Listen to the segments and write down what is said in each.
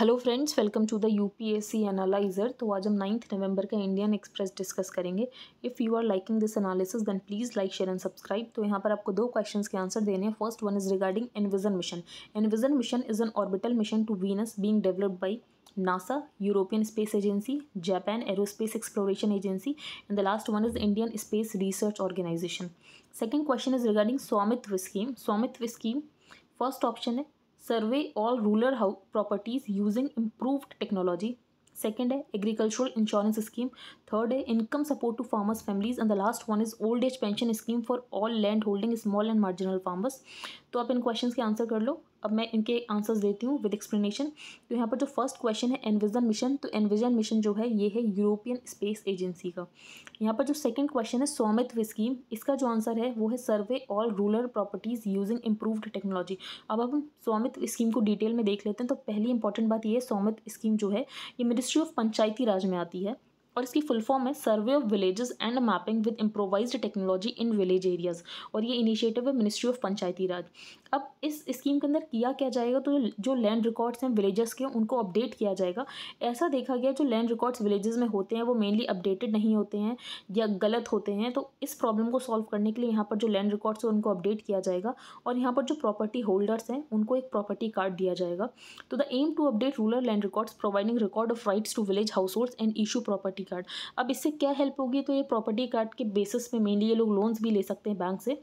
Hello friends welcome to the UPSC analyser तो आज हम नाइन्थ नवंबर का इंडियन एक्सप्रेस डिस्कस करेंगे if you are liking this analysis then please like share and subscribe तो यहाँ पर आपको दो क्वेश्चंस के आंसर देने हैं first one is regarding EnVision mission EnVision mission is an orbital mission to Venus being developed by NASA European Space Agency Japan Aerospace Exploration Agency and the last one is Indian Space Research Organisation second question is regarding Svamitva scheme Svamitva scheme first option है survey all rural house properties using improved technology second है agricultural insurance scheme third है income support to farmers families and the last one is old age pension scheme for all land holding small and marginal farmers तो आप इन question के answer कर लो अब मैं इनके answers देती हूँ विद एक्सप्लेनेशन तो यहाँ पर जो फर्स्ट क्वेश्चन है एनविजन मिशन तो एनविजन मिशन जो है ये है यूरोपियन स्पेस एजेंसी का यहाँ पर जो सेकंड क्वेश्चन है स्वामित्व स्कीम इसका जो आंसर है वो है survey all rural properties using improved technology अब हम स्वामित्व स्कीम को डिटेल में देख लेते हैं तो पहली इंपॉर्टेंट बात ये है स्वामित्व स्कीम जो है ये मिनिस्ट्री ऑफ पंचायती राज में आती है और इसकी फुल फॉर्म है survey of villages and mapping with improvised technology in village areas और ये इनिशिएटिव है मिनिस्ट्री ऑफ पंचायती राज अब इस स्कीम के अंदर किया क्या जाएगा तो जो लैंड रिकॉर्ड्स हैं विलेजेस के उनको अपडेट किया जाएगा ऐसा देखा गया जो लैंड रिकॉर्ड्स विलेजेस में होते हैं वो मेनली अपडेटेड नहीं होते हैं या गलत होते हैं तो इस प्रॉब्लम को सॉल्व करने के लिए यहाँ पर जो लैंड रिकॉर्ड्स हैं उनको अपडेट किया जाएगा और यहाँ पर जो प्रॉपर्टी होल्डर्स हैं उनको एक प्रॉपर्टी कार्ड दिया जाएगा तो the aim to update rural land records providing record of rights to village households and issue property card अब इससे क्या हेल्प होगी तो ये प्रॉपर्टी कार्ड के बेसिस पे मेनली ये लोग लोन्स भी ले सकते हैं बैंक से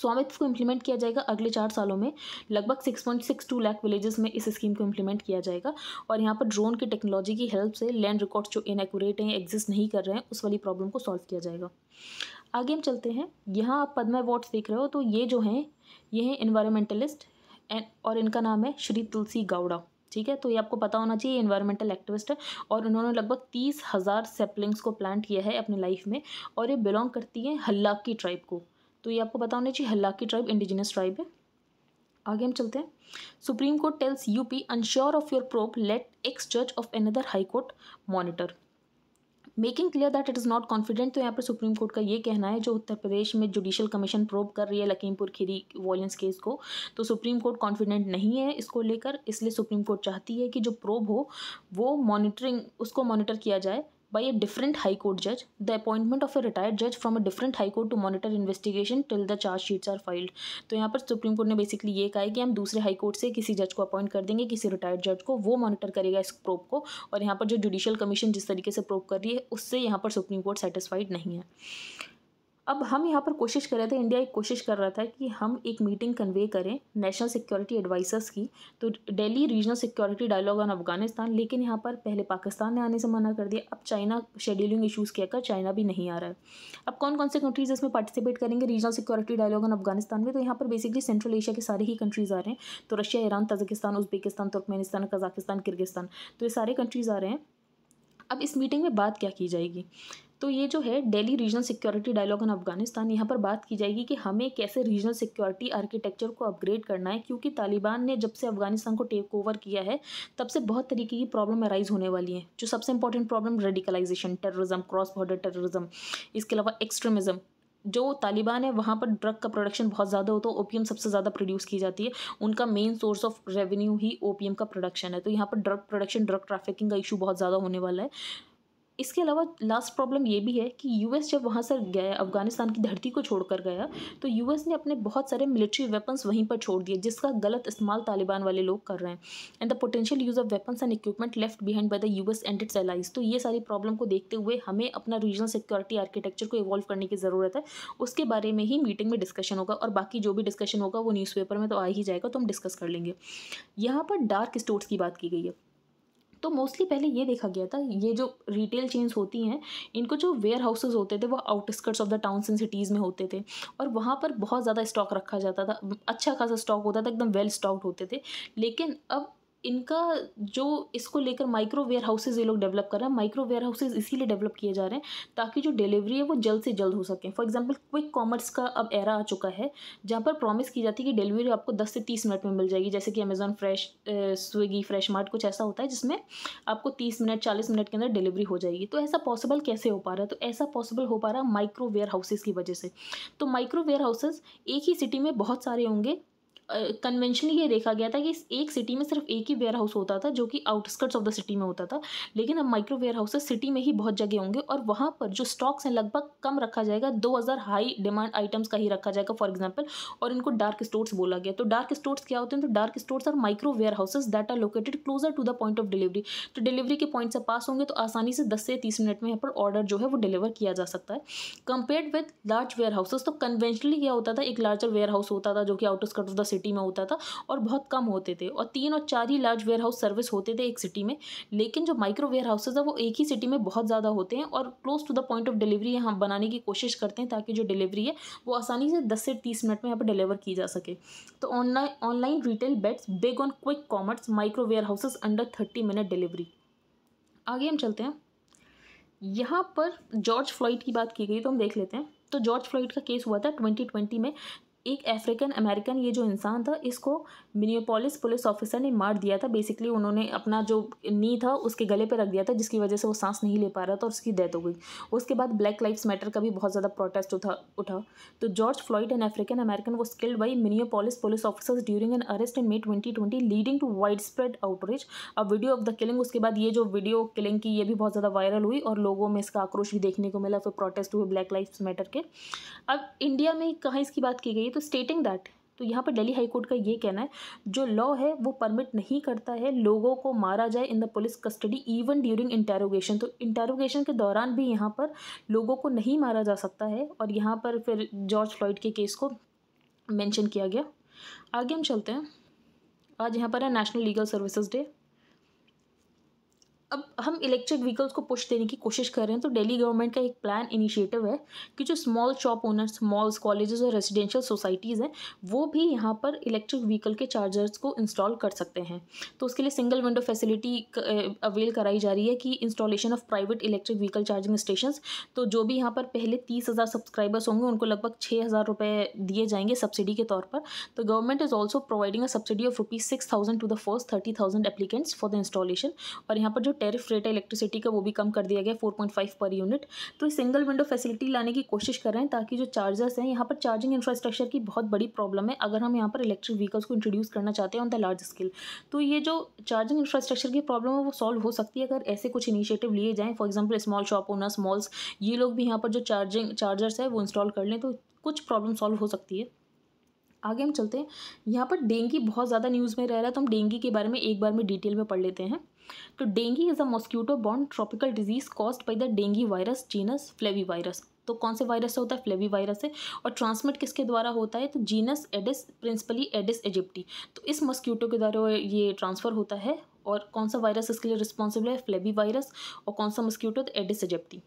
स्वामित्व को इम्प्लीमेंट किया जाएगा अगले चार सालों में लगभग six point six two lakh villages में इस स्कीम को इम्प्लीमेंट किया जाएगा और यहाँ पर ड्रोन की टेक्नोलॉजी की हेल्प से लैंड रिकॉर्ड्स जो इनएक्यूरेट हैं एग्जिस्ट नहीं कर रहे हैं उस वाली प्रॉब्लम को सॉल्व किया जाएगा आगे हम चलते हैं यहाँ आप पद्म अवार्ड्स देख रहे हो तो ये जो हैं ये हैं इन्वायरमेंटलिस्ट और इनका नाम है श्री तुलसी गौड़ा ठीक है तो ये आपको पता होना चाहिए इन्वायरमेंटल एक्टिविस्ट है और उन्होंने लगभग तीस हज़ार सेपलिंग्स को प्लांट किया है अपने लाइफ में और ये बिलोंग करती हैं की ट्राइब को तो ये आपको पता होना चाहिए हल्लाकी ट्राइब इंडिजिनियस ट्राइब है आगे हम चलते हैं supreme court tells UP unsure of your probe let ex जज of another high court monitor making clear that it is not confident तो यहाँ पर सुप्रीम कोर्ट का ये कहना है जो उत्तर प्रदेश में जुडिशल कमीशन प्रोब कर रही है लखीमपुर खीरी वॉलेंस केस को तो सुप्रीम कोर्ट कॉन्फिडेंट नहीं है इसको लेकर इसलिए सुप्रीम कोर्ट चाहती है कि जो प्रोब हो वो मॉनिटरिंग उसको मॉनिटर किया जाए by a different High Court judge, the appointment of a retired judge from a different High Court to monitor investigation till the charge sheets are filed. तो यहाँ पर सुप्रीम कोर्ट ने basically ये कहा है कि हम दूसरे हाई कोर्ट से किसी जज को अपॉइंट कर देंगे किसी रिटायर्ड जज को वो मॉनिटर करेगा इस प्रोप को और यहाँ पर जो जुडिशियल कमीशन जिस तरीके से प्रोप कर रही है उससे यहाँ पर सुप्रीम कोर्ट सेटिस्फाइड नहीं है अब हम यहाँ पर कोशिश कर रहे थे इंडिया एक कोशिश कर रहा था कि हम एक मीटिंग कन्वे करें नेशनल सिक्योरिटी एडवाइसर्स की तो Delhi regional security dialogue on Afghanistan लेकिन यहाँ पर पहले पाकिस्तान ने आने से मना कर दिया अब चाइना शेड्यूलिंग इशूज़ किया कर चाइना भी नहीं आ रहा है अब कौन कौन से कंट्रीज़ इसमें पार्टिसिपेट करेंगे regional security dialogue on Afghanistan में तो यहाँ पर बेसिकली सेंट्रल एशिया के सारे ही कंट्रीज़ आ रहे हैं तो Russia Iran Tajikistan Uzbekistan Turkmenistan Kazakhstan Kyrgyzstan तो ये सारे कंट्रीज़ आ रहे हैं अब इस मीटिंग में बात क्या की जाएगी तो ये जो है Delhi regional security dialogue in Afghanistan यहाँ पर बात की जाएगी कि हमें कैसे रीजनल सिक्योरिटी आर्किटेक्चर को अपग्रेड करना है क्योंकि तालिबान ने जब से अफगानिस्तान को टेक ओवर किया है तब से बहुत तरीके की प्रॉब्लम अराइज होने वाली हैं जो सबसे important problem radicalisation terrorism cross border terrorism इसके अलावा एक्सट्रीमिज़म जो तालिबान है वहाँ पर ड्रग का प्रोडक्शन बहुत ज़्यादा होता है ओपीएम सबसे ज़्यादा प्रोड्यूस की जाती है उनका मेन सोर्स ऑफ रेवेन्यू ही ओपीएम का प्रोडक्शन है तो यहाँ पर ड्रग प्रोडक्शन ड्रग ट्रैफिकिंग का इशू बहुत ज़्यादा होने वाला है इसके अलावा लास्ट प्रॉब्लम ये भी है कि यूएस जब वहाँ से गया अफगानिस्तान की धरती को छोड़कर गया तो यूएस ने अपने बहुत सारे मिलिट्री वेपन्स वहीं पर छोड़ दिए जिसका गलत इस्तेमाल तालिबान वाले लोग कर रहे हैं and the potential use of weapons and equipment left behind by the US and its allies तो ये सारी प्रॉब्लम को देखते हुए हमें अपना रीजनल सिक्योरिटी आर्किटेक्चर को इवॉल्व करने की ज़रूरत है उसके बारे में ही मीटिंग में डिस्कशन होगा और बाकी जो भी डिस्कशन होगा वो न्यूज़पेपर में तो आ ही जाएगा तो हम डिस्कस कर लेंगे यहाँ पर डार्क स्टोर्स की बात की गई है तो मोस्टली पहले ये देखा गया था ये जो रिटेल चेन्स होती हैं इनको जो वेयर हाउसेज होते थे वो outskirts of the towns and cities में होते थे और वहाँ पर बहुत ज़्यादा स्टॉक रखा जाता था अच्छा खासा स्टॉक होता था एकदम वेल स्टॉक्ड होते थे लेकिन अब इनका जो इसको लेकर माइक्रो वेयर हाउसेज ये लोग डेवलप कर रहे हैं माइक्रो वेयर हाउसेज इसीलिए डेवलप किए जा रहे हैं ताकि जो डिलीवरी है वो जल्द से जल्द हो सके फॉर एग्जाम्पल क्विक कॉमर्स का अब एरा आ चुका है जहाँ पर प्रॉमिस की जाती है कि डिलीवरी आपको दस से तीस मिनट में मिल जाएगी जैसे कि Amazon fresh Swiggy fresh mart कुछ ऐसा होता है जिसमें आपको तीस मिनट चालीस मिनट के अंदर डिलीवरी हो जाएगी तो ऐसा पॉसिबल कैसे हो पा रहा है तो ऐसा पॉसिबल हो पा रहा माइक्रो वेयर हाउसेज की वजह से तो माइक्रो वेयर हाउसेज एक ही सिटी में बहुत सारे होंगे कन्वेंशनली ये देखा गया था कि एक सिटी में सिर्फ एक ही वेयर हाउस होता था जो कि आउटस्कर्ट्स ऑफ द सिटी में होता था लेकिन अब माइक्रो वेयर हाउसेस सिटी में ही बहुत जगह होंगे और वहाँ पर जो स्टॉक्स हैं लगभग कम रखा जाएगा 2000 हाई डिमांड आइटम्स का ही रखा जाएगा फॉर एग्जाम्पल और इनको डार्क स्टोर्स बोला गया तो डार्क स्टोर्स क्या होते हैं तो dark stores are micro warehouses that are located closer to the point of delivery तो डिलीवरी के पॉइंट से पास होंगे तो आसानी से दस से तीस मिनट में यहाँ पर ऑर्डर जो है वो डिलीवर किया जा सकता है compare with large warehouses तो कन्वेंशनली क्या होता था एक लार्जर वेयर हाउस होता था जो कि outskirt of the city city में होता था और बहुत कम होते थे और तीन और चार ही लार्ज वेयर हाउस सर्विस होते थे एक सिटी में लेकिन जो माइक्रो वेयर हाउसेज है वो एक ही सिटी में बहुत ज़्यादा होते हैं और close to the point of delivery हम बनाने की कोशिश करते हैं ताकि जो डिलीवरी है वो आसानी से दस से तीस मिनट में यहाँ पर डिलीवर की जा सके तो online online retail bets big on quick commerce micro warehouses under thirty minute delivery आगे हम चलते हैं यहाँ पर जॉर्ज फ्लॉइड की बात की गई तो हम देख लेते हैं तो जॉर्ज फ्लॉइड का केस हुआ था 2020 में एक अफ्रीकन अमेरिकन ये जो इंसान था इसको मिनियोपोलिस पुलिस ऑफिसर ने मार दिया था बेसिकली उन्होंने अपना जो नी था उसके गले पर रख दिया था जिसकी वजह से वो सांस नहीं ले पा रहा था और उसकी डेथ हो गई उसके बाद ब्लैक लाइफ्स मैटर का भी बहुत ज़्यादा प्रोटेस्ट उठा उठा तो George Floyd an African American was killed by Minneapolis police officers during an arrest in May twenty twenty leading to widespread outreach अब वीडियो ऑफ द किलिंग उसके बाद ये जो वीडियो किलिंग की ये भी बहुत ज़्यादा वायरल हुई और लोगों में इसका आक्रोश भी देखने को मिला फिर प्रोटेस्ट हुए ब्लैक लाइफ्स मैटर के अब इंडिया में कहाँ इसकी बात की गई तो स्टेटिंग दैट तो यहाँ पर दिल्ली हाई कोर्ट का ये कहना है जो लॉ है वो परमिट नहीं करता है लोगों को मारा जाए in the police custody even during interrogation तो इंटेरोगेशन के दौरान भी यहाँ पर लोगों को नहीं मारा जा सकता है और यहाँ पर फिर जॉर्ज फ्लॉइड के केस को मैंशन किया गया आगे हम चलते हैं आज यहाँ पर है नेशनल लीगल सर्विसेज डे अब हम इलेक्ट्रिक व्हीकल्स को पुश देने की कोशिश कर रहे हैं तो दिल्ली गवर्नमेंट का एक प्लान इनिशिएटिव है कि जो small shop owners malls colleges और रेजिडेंशियल सोसाइटीज़ हैं वो भी यहाँ पर इलेक्ट्रिक व्हीकल के चार्जर्स को इंस्टॉल कर सकते हैं तो उसके लिए सिंगल विंडो फैसिलिटी अवेल कराई जा रही है कि installation of private electric vehicle charging station तो जो भी यहाँ पर पहले तीस हज़ार सब्सक्राइबर्स होंगे उनको लगभग छः हज़ार दिए जाएंगे सब्सिडी के तौर पर तो government is also providing a subsidy of rupees six thousand to the first thirty thousand applicants for the installation और यहाँ पर जो टेरिफ रेट है इलेक्ट्रिसिटी का वो भी कम कर दिया गया फोर पॉइंट फाइव पर यूनिट तो सिंगल विंडो फैसिलिटी लाने की कोशिश कर रहे हैं ताकि जो चार्जर्स हैं यहाँ पर चार्जिंग इंफ्रास्ट्रक्चर की बहुत बड़ी प्रॉब्लम है अगर हम यहाँ पर इलेक्ट्रिक व्हीकल्स को इंट्रोड्यूस करना चाहते हैं ऑन द लार्ज स्केल तो ये जो चार्जिंग इंफ्रास्ट्रक्चर की प्रॉब्लम है वो सॉल्व हो सकती है अगर ऐसे कुछ इनिशिएटिव लिए जाएँ for example small shop owners malls ये लोग भी यहाँ पर जो चार्जिंग चार्जर्स है वो इंस्टॉल कर लें तो कुछ प्रॉब्लम सॉल्व हो सकती है आगे हम चलते हैं यहाँ पर डेंगी बहुत ज़्यादा न्यूज़ में रह रहा है तो हम डेंगी के बारे में एक बार में डिटेल में पढ़ लेते हैं तो डेंगी इज़ अ मॉस्क्यूटो बॉन्ड tropical disease caused by the dengue virus genus flavivirus तो कौन से वायरस से होता है फ्लेवी वायरस है और ट्रांसमिट किसके द्वारा होता है तो genus Aedes principally Aedes aegypti तो इस मॉस्क्यूटो के द्वारा ये ट्रांसफ़र होता है और कौन सा वायरस इसके लिए रिस्पॉन्सिबल है फ्लेवी वायरस और कौन सा मस्क्यूटो तो एडिस एजिप्टी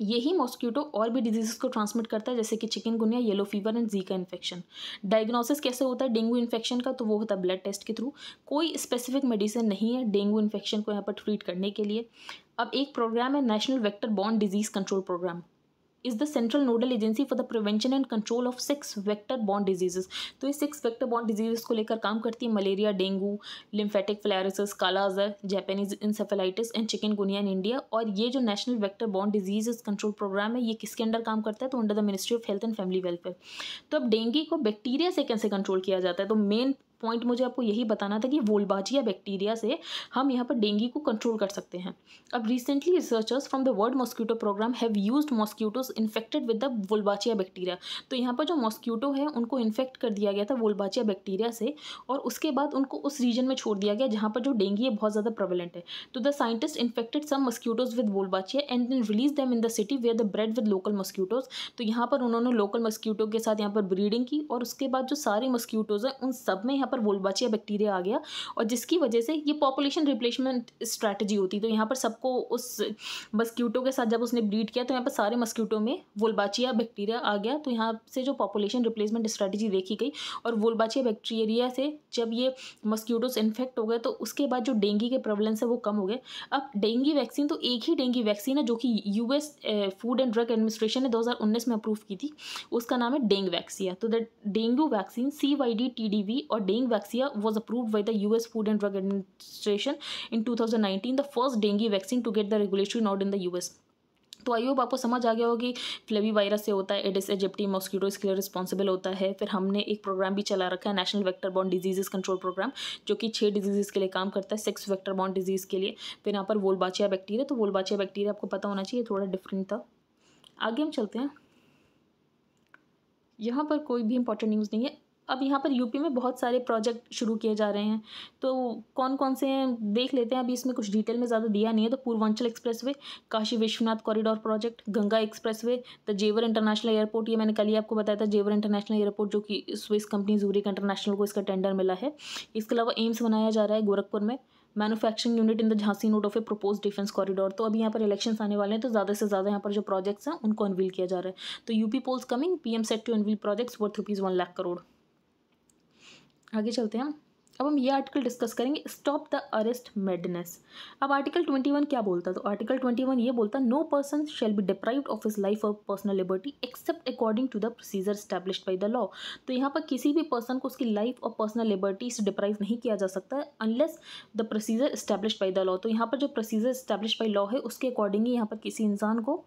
यही मॉस्क्यूटो और भी डिजीज़ को ट्रांसमिट करता है जैसे कि chikungunya yellow fever and Zika infection diagnosis कैसे होता है डेंगू इन्फेक्शन का तो वो होता है ब्लड टेस्ट के थ्रू कोई स्पेसिफिक मेडिसिन नहीं है डेंगू इन्फेक्शन को यहाँ पर ट्रीट करने के लिए अब एक प्रोग्राम है national vector bond disease control programme is the central nodal agency for the prevention and control of six vector बॉन्ड डिजीजेस तो ये सिक्स वेक्टर बॉन्ड डिजीजेस को लेकर काम करती है malaria dengue lymphatic filariasis kalazar Japanese encephalitis and chikungunya in India और ये जो नेशनल वेक्टर बॉन्ड डिजीजेस कंट्रोल प्रोग्राम है ये किसके अंडर काम करता है तो under the ministry of health and family welfare तो अब डेंगी को बैक्टीरिया से कैसे कंट्रोल किया जाता है तो मेन पॉइंट मुझे आपको यही बताना था कि वोल्बाजिया बैक्टीरिया से हम यहाँ पर डेंगू को कंट्रोल कर सकते हैं अब recently researchers from the world mosquito programme have used mosquitoes infected with the Wolbachia bacteria तो यहाँ पर जो मॉस्क्यूटो है उनको इन्फेक्ट कर दिया गया था वोल्बाचिया बैक्टीरिया से और उसके बाद उनको उस रीजन में छोड़ दिया गया जहाँ पर जो डेंगी है बहुत ज़्यादा प्रवलेंट है तो the scientist infected some mosquitoes with Wolbachia and then release them in the city where the bred with local mosquitoes तो यहाँ पर उन्होंने लोकल मॉस्क्यूटो के साथ यहाँ पर ब्रीडिंग की और उसके बाद जो सारे मॉस्क्यूटोज हैं उन सब में यहाँ पर पर वोल्बाचिया बैक्टीरिया आ गया और जिसकी वजह से ये पॉपुलेशन रिप्लेसमेंट स्ट्रैटेजी होती तो यहाँ पर सबको उस मस्क्यूटो के साथ जब उसने ब्रीड किया तो यहाँ पर सारे मस्क्यूटो में वोल्बाचिया बैक्टीरिया आ गया तो यहाँ से जो पॉपुलेशन रिप्लेसमेंट स्ट्रैटेजी देखी गई और वोल्बाचिया बैक्टीरिया से जब ये मस्क्यूटोस इन्फेक्ट हो गए तो उसके बाद जो डेंगी के प्रेवलेंस है वो कम हो गए अब डेंगी वैक्सीन तो एक ही डेंगी वैक्सीन है जो कि US food and drug administration ने 2019 में अप्रूव की थी उसका नाम है डेंग वैक्सीन तो dengue vaccine C Y D T D V और Dengvaxia dengue vaccine was approved by the US Food and Drug Administration in 2019, the first dengue vaccine to get the regulatory nod in the US. तो I hope आपको समझ आ गया होगी flavi virus से होता है एडिस एजिप्टी मॉस्किटो इसके लिए रिस्पॉन्सिबल होता है फिर हमने एक प्रोग्राम भी चला रखा है नेशनल वेक्टर बॉन्ड डिजीजेस कंट्रोल प्रोग्राम जो कि छह डिजीजेस के लिए काम करता है सिक्स वेक्टर बॉन्ड डिजीज़ के लिए फिर यहाँ पर वोलबाचिया बैक्टीरिया तो वोलबाचिया बैक्टीरिया आपको पता होना चाहिए थोड़ा डिफरेंट था आगे हम चलते हैं यहाँ पर कोई भी इंपॉर्टेंट न्यूज़ नहीं है अब यहाँ पर यूपी में बहुत सारे प्रोजेक्ट शुरू किए जा रहे हैं तो कौन कौन से हैं देख लेते हैं अभी इसमें कुछ डिटेल में ज़्यादा दिया नहीं है तो Purvanchal expressway Kashi Vishwanath corridor project Ganga expressway the Jewar international airport ये मैंने कल ही आपको बताया था जेवर इंटरनेशनल एयरपोर्ट जो कि स्विस कंपनी जूरिक इंटरनेशनल को इसका टेंडर मिला है इसके अलावा एम्स बनाया जा रहा है गोरखपुर में manufacturing unit in the Jhansi node of a propose defence corridor तो अभी यहाँ पर इलेक्शन आने वाले हैं तो ज़्यादा से ज़्यादा यहाँ पर जो प्रोजेक्ट्स हैं उनको अनवील किया जा रहा है तो UP polls coming PM set to unveil projects worth rupees one lakh crore आगे चलते हैं हम अब हम ये आर्टिकल डिस्कस करेंगे स्टॉप द अरेस्ट मेडनेस अब आर्टिकल ट्वेंटी वन क्या बोलता है तो आर्टिकल ट्वेंटी वन ये बोलता है no person shall be deprive of his life और personal liberty except according to the procedure establish by the law तो यहाँ पर किसी भी पर्सन को उसकी लाइफ और पर्सनल लिबर्टी से डिप्राइव नहीं किया जा सकता है unless the procedure establish by the law तो यहाँ पर जो प्रोसीजर स्टैब्लिश बाई लॉ है उसके अकॉर्डिंग ही यहाँ पर किसी इंसान को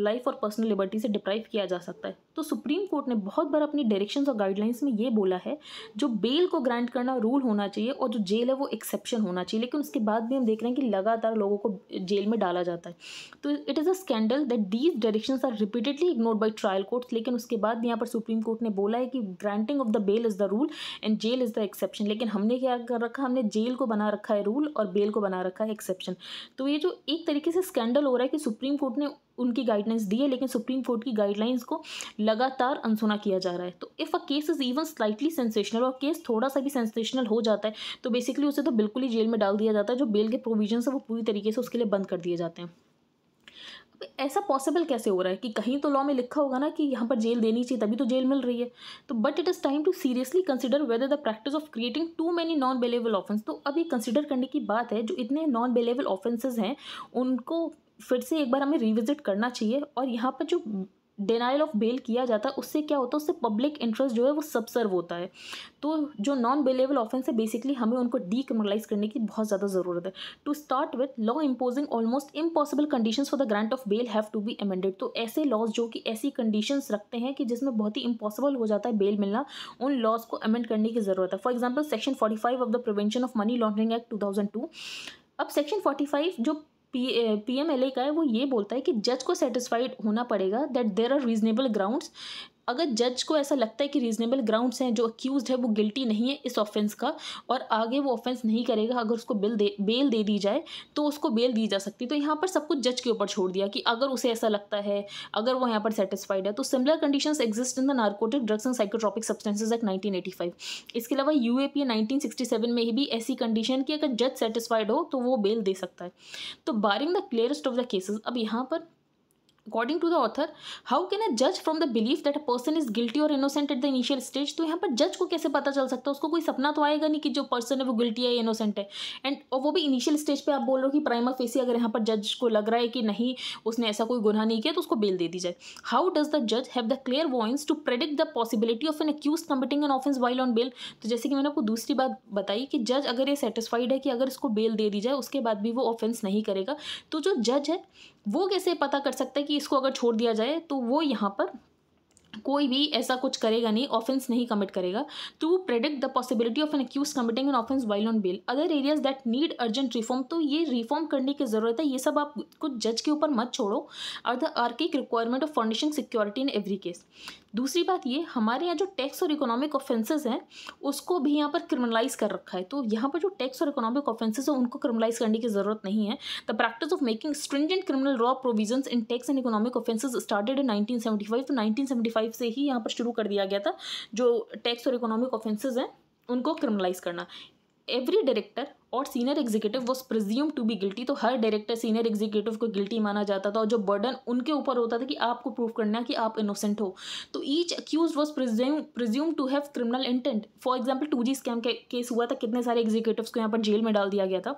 लाइफ और पर्सनल लिबर्टी से डिप्राइव किया जा सकता है तो सुप्रीम कोर्ट ने बहुत बार अपनी डायरेक्शन और गाइडलाइंस में ये बोला है जो बेल को ग्रांट करना रूल होना चाहिए और जो जेल है वो एक्सेप्शन होना चाहिए लेकिन उसके बाद भी हम देख रहे हैं कि लगातार लोगों को जेल में डाला जाता है तो it is a scandal that these direction are repeatedly ignored by trial court लेकिन उसके बाद यहाँ पर सुप्रीम कोर्ट ने बोला है कि granting of the bail is the rule and jail is the exception लेकिन हमने क्या कर रखा हमने जेल को बना रखा है रूल और बेल को बना रखा है एक्सेप्शन तो ये जो एक तरीके से स्कैंडल हो रहा है कि सुप्रीम कोर्ट ने उनकी गाइडलाइंस दी है लेकिन सुप्रीम कोर्ट की गाइडलाइंस को लगातार अनसुना किया जा रहा है तो if a case is even slightly sensational और केस थोड़ा सा भी सेंसेशनल हो जाता है तो बेसिकली उसे तो बिल्कुल ही जेल में डाल दिया जाता है जो बेल के प्रोविजन है वो पूरी तरीके से उसके लिए बंद कर दिए जाते हैं ऐसा पॉसिबल कैसे हो रहा है कि कहीं तो लॉ में लिखा होगा ना कि यहाँ पर जेल देनी चाहिए तभी तो जेल मिल रही है तो but it is time to seriously consider whether the practice of creating too many non bailable offence तो अभी कंसिडर करने की बात है जो इतने नॉन बेलेबल ऑफेंसेज हैं उनको फिर से एक बार हमें रिविजिट करना चाहिए और यहाँ पर जो डिनाइल ऑफ बेल किया जाता है उससे क्या होता है उससे पब्लिक इंटरेस्ट जो है वो सबसर्व होता है तो जो नॉन बेलेबल ऑफेंस है बेसिकली हमें उनको डीक्रिमिनलाइज करने की बहुत ज़्यादा ज़रूरत है to start with law imposing almost impossible condition for the grant of bail have to be amended तो ऐसे लॉज जो कि ऐसी कंडीशंस रखते हैं कि जिसमें बहुत ही इम्पॉसिबल हो जाता है बेल मिलना उन लॉज को अमेंड करने की ज़रूरत है for example section forty five of the prevention of money laundering act two thousand two अब सेक्शन फोर्टी फाइव जो P P M L A का है वो ये बोलता है कि जज को सेटिस्फाइड होना पड़ेगा that there are reasonable grounds अगर जज को ऐसा लगता है कि रीजनेबल ग्राउंड्स हैं जो अक्यूज है वो गिल्टी नहीं है इस ऑफेंस का और आगे वो ऑफेंस नहीं करेगा अगर उसको बिल दे बेल दे दी जाए तो उसको बेल दी जा सकती तो यहाँ पर सब कुछ जज के ऊपर छोड़ दिया कि अगर उसे ऐसा लगता है अगर वो यहाँ पर सेटिस्फाइड है तो similar condition exist in the narcotic drugs and psychotropic substances act nineteen इसके अलावा यू ए पी नाइनटीन में भी ऐसी कंडीशन की अगर जज सेटिस्फाइड हो तो वो बेल दे सकता है तो barring the clearest of the cases अब यहाँ पर according to the author how can I जज from the belief that a person is guilty और innocent at the initial stage तो यहाँ पर जज को कैसे पता चल सकता है उसको कोई सपना तो आएगा नहीं कि जो पर्सन है वो गिल्टी है इनोसेंट है एंड और वो भी इनिशियल स्टेज पर आप बोल रहे हो कि प्राइमर फेसी अगर यहाँ पर जज को लग रहा है कि नहीं उसने ऐसा कोई गुना नहीं किया तो उसको बेल दे दी जाए हाउ डज द जज have the clear voice to predict the possibility of an accused committing an offence while on bail तो जैसे कि मैंने आपको दूसरी बात बताई कि जज अगर ये सेटिस्फाइड है कि अगर इसको बेल दे दी जाए उसके बाद भी वो ऑफेंस नहीं करेगा तो जो जज है वो कैसे पता कर सकता है कि इसको अगर छोड़ दिया जाए तो वो यहाँ पर कोई भी ऐसा कुछ करेगा नहीं ऑफेंस नहीं कमिट करेगा to predict the possibility of an accused committing an offence while on bail other areas that need urgent reform तो ये रिफॉर्म करने की ज़रूरत है ये सब आप कुछ जज के ऊपर मत छोड़ो are the archaic requirement of foundation security in every case दूसरी बात ये हमारे यहाँ जो टैक्स और इकोनॉमिक ऑफेंसेज हैं उसको भी यहाँ पर क्रिमिनलाइज कर रखा है तो यहाँ पर जो टैक्स और इकोनॉमिक ऑफेंसेज हैं उनको क्रिमिनलाइज करने की जरूरत नहीं है the practice of making stringent criminal law provision in tax and economic offences started in nineteen तो नाइनटीन से ही यहाँ पर शुरू कर दिया गया था जो टैक्स और इकोनॉमिक ऑफेंसेज हैं उनको क्रिमिनलाइज करना एवरी डायरेक्टर और senior executive was presumed to be guilty तो हर डायरेक्टर सीनियर एग्जीक्यूटिव को गिल्टी माना जाता था और जो बर्डन उनके ऊपर होता था कि आपको प्रूव करना है कि आप इनोसेंट हो तो each accused was presumed presumed to have criminal intent for example two G scam के केस हुआ था कितने सारे एग्जीक्यूटिव को यहाँ पर जेल में डाल दिया गया था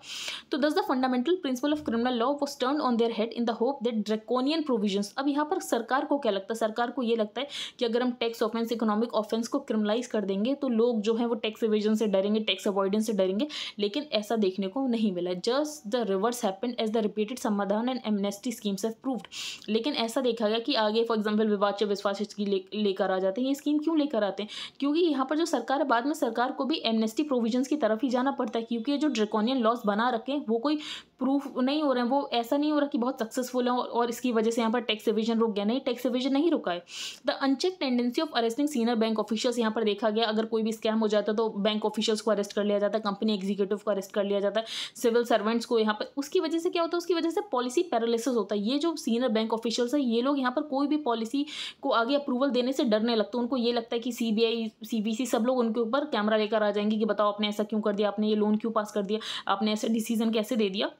तो thus the fundamental principle of criminal law was turn on their head in the hope that draconian provision अब यहाँ पर सरकार को क्या लगता है सरकार को ये लगता है कि अगर हम टैक्स ऑफेंस इकोनॉमिक ऑफेंस को क्रिमिनलाइज कर देंगे तो लोग जो है वो टैक्स इवेजन से डरेंगे टैक्स अवॉइडेंस से डरेंगे लेकिन ऐसा देखने को नहीं मिला just the reverse happen as the repeated samadhan and amnesty schemes have proved लेकिन ऐसा देखा गया कि आगे फॉर एग्जाम्पल विवाद से विश्वास की लेकर ले आ जाते हैं ये स्कीम क्यों लेकर आते हैं क्योंकि यहाँ पर जो सरकार है बाद में सरकार को भी एमनेस्टी प्रोविजन की तरफ ही जाना पड़ता है क्योंकि जो ड्रिकोनियन लॉस बना रखे वो कोई प्रूफ नहीं हो रहे हैं वो ऐसा नहीं हो रहा कि बहुत सक्सेसफुल है और इसकी वजह से यहाँ पर टैक्स रिविजन रुक गया नहीं टैक्स रिविजन नहीं रुका है the unchecked tendency of arresting senior bank officials यहाँ पर देखा गया अगर कोई भी स्कैम हो जाता तो बैंक ऑफिशियल्स को अरेस्ट कर लिया जाता कंपनी एग्जीक्यूटिव को अरेस्ट अरेस्ट कर लिया जाता है सिविल सर्वेंट्स को यहाँ पर उसकी वजह से क्या होता है उसकी वजह से पॉलिसी पैरालिसिस होता है ये जो सीनियर बैंक ऑफिशियल्स हैं ये लोग यहाँ पर कोई भी पॉलिसी को आगे अप्रूवल देने से डरने लगते हैं उनको ये लगता है कि सी बी सब लोग उनके ऊपर कैमरा लेकर आ जाएंगे कि बताओ आपने ऐसा क्यों कर दिया आपने ये लोन क्यों पास कर दिया आपने ऐसे डिसीजन कैसे दे दिया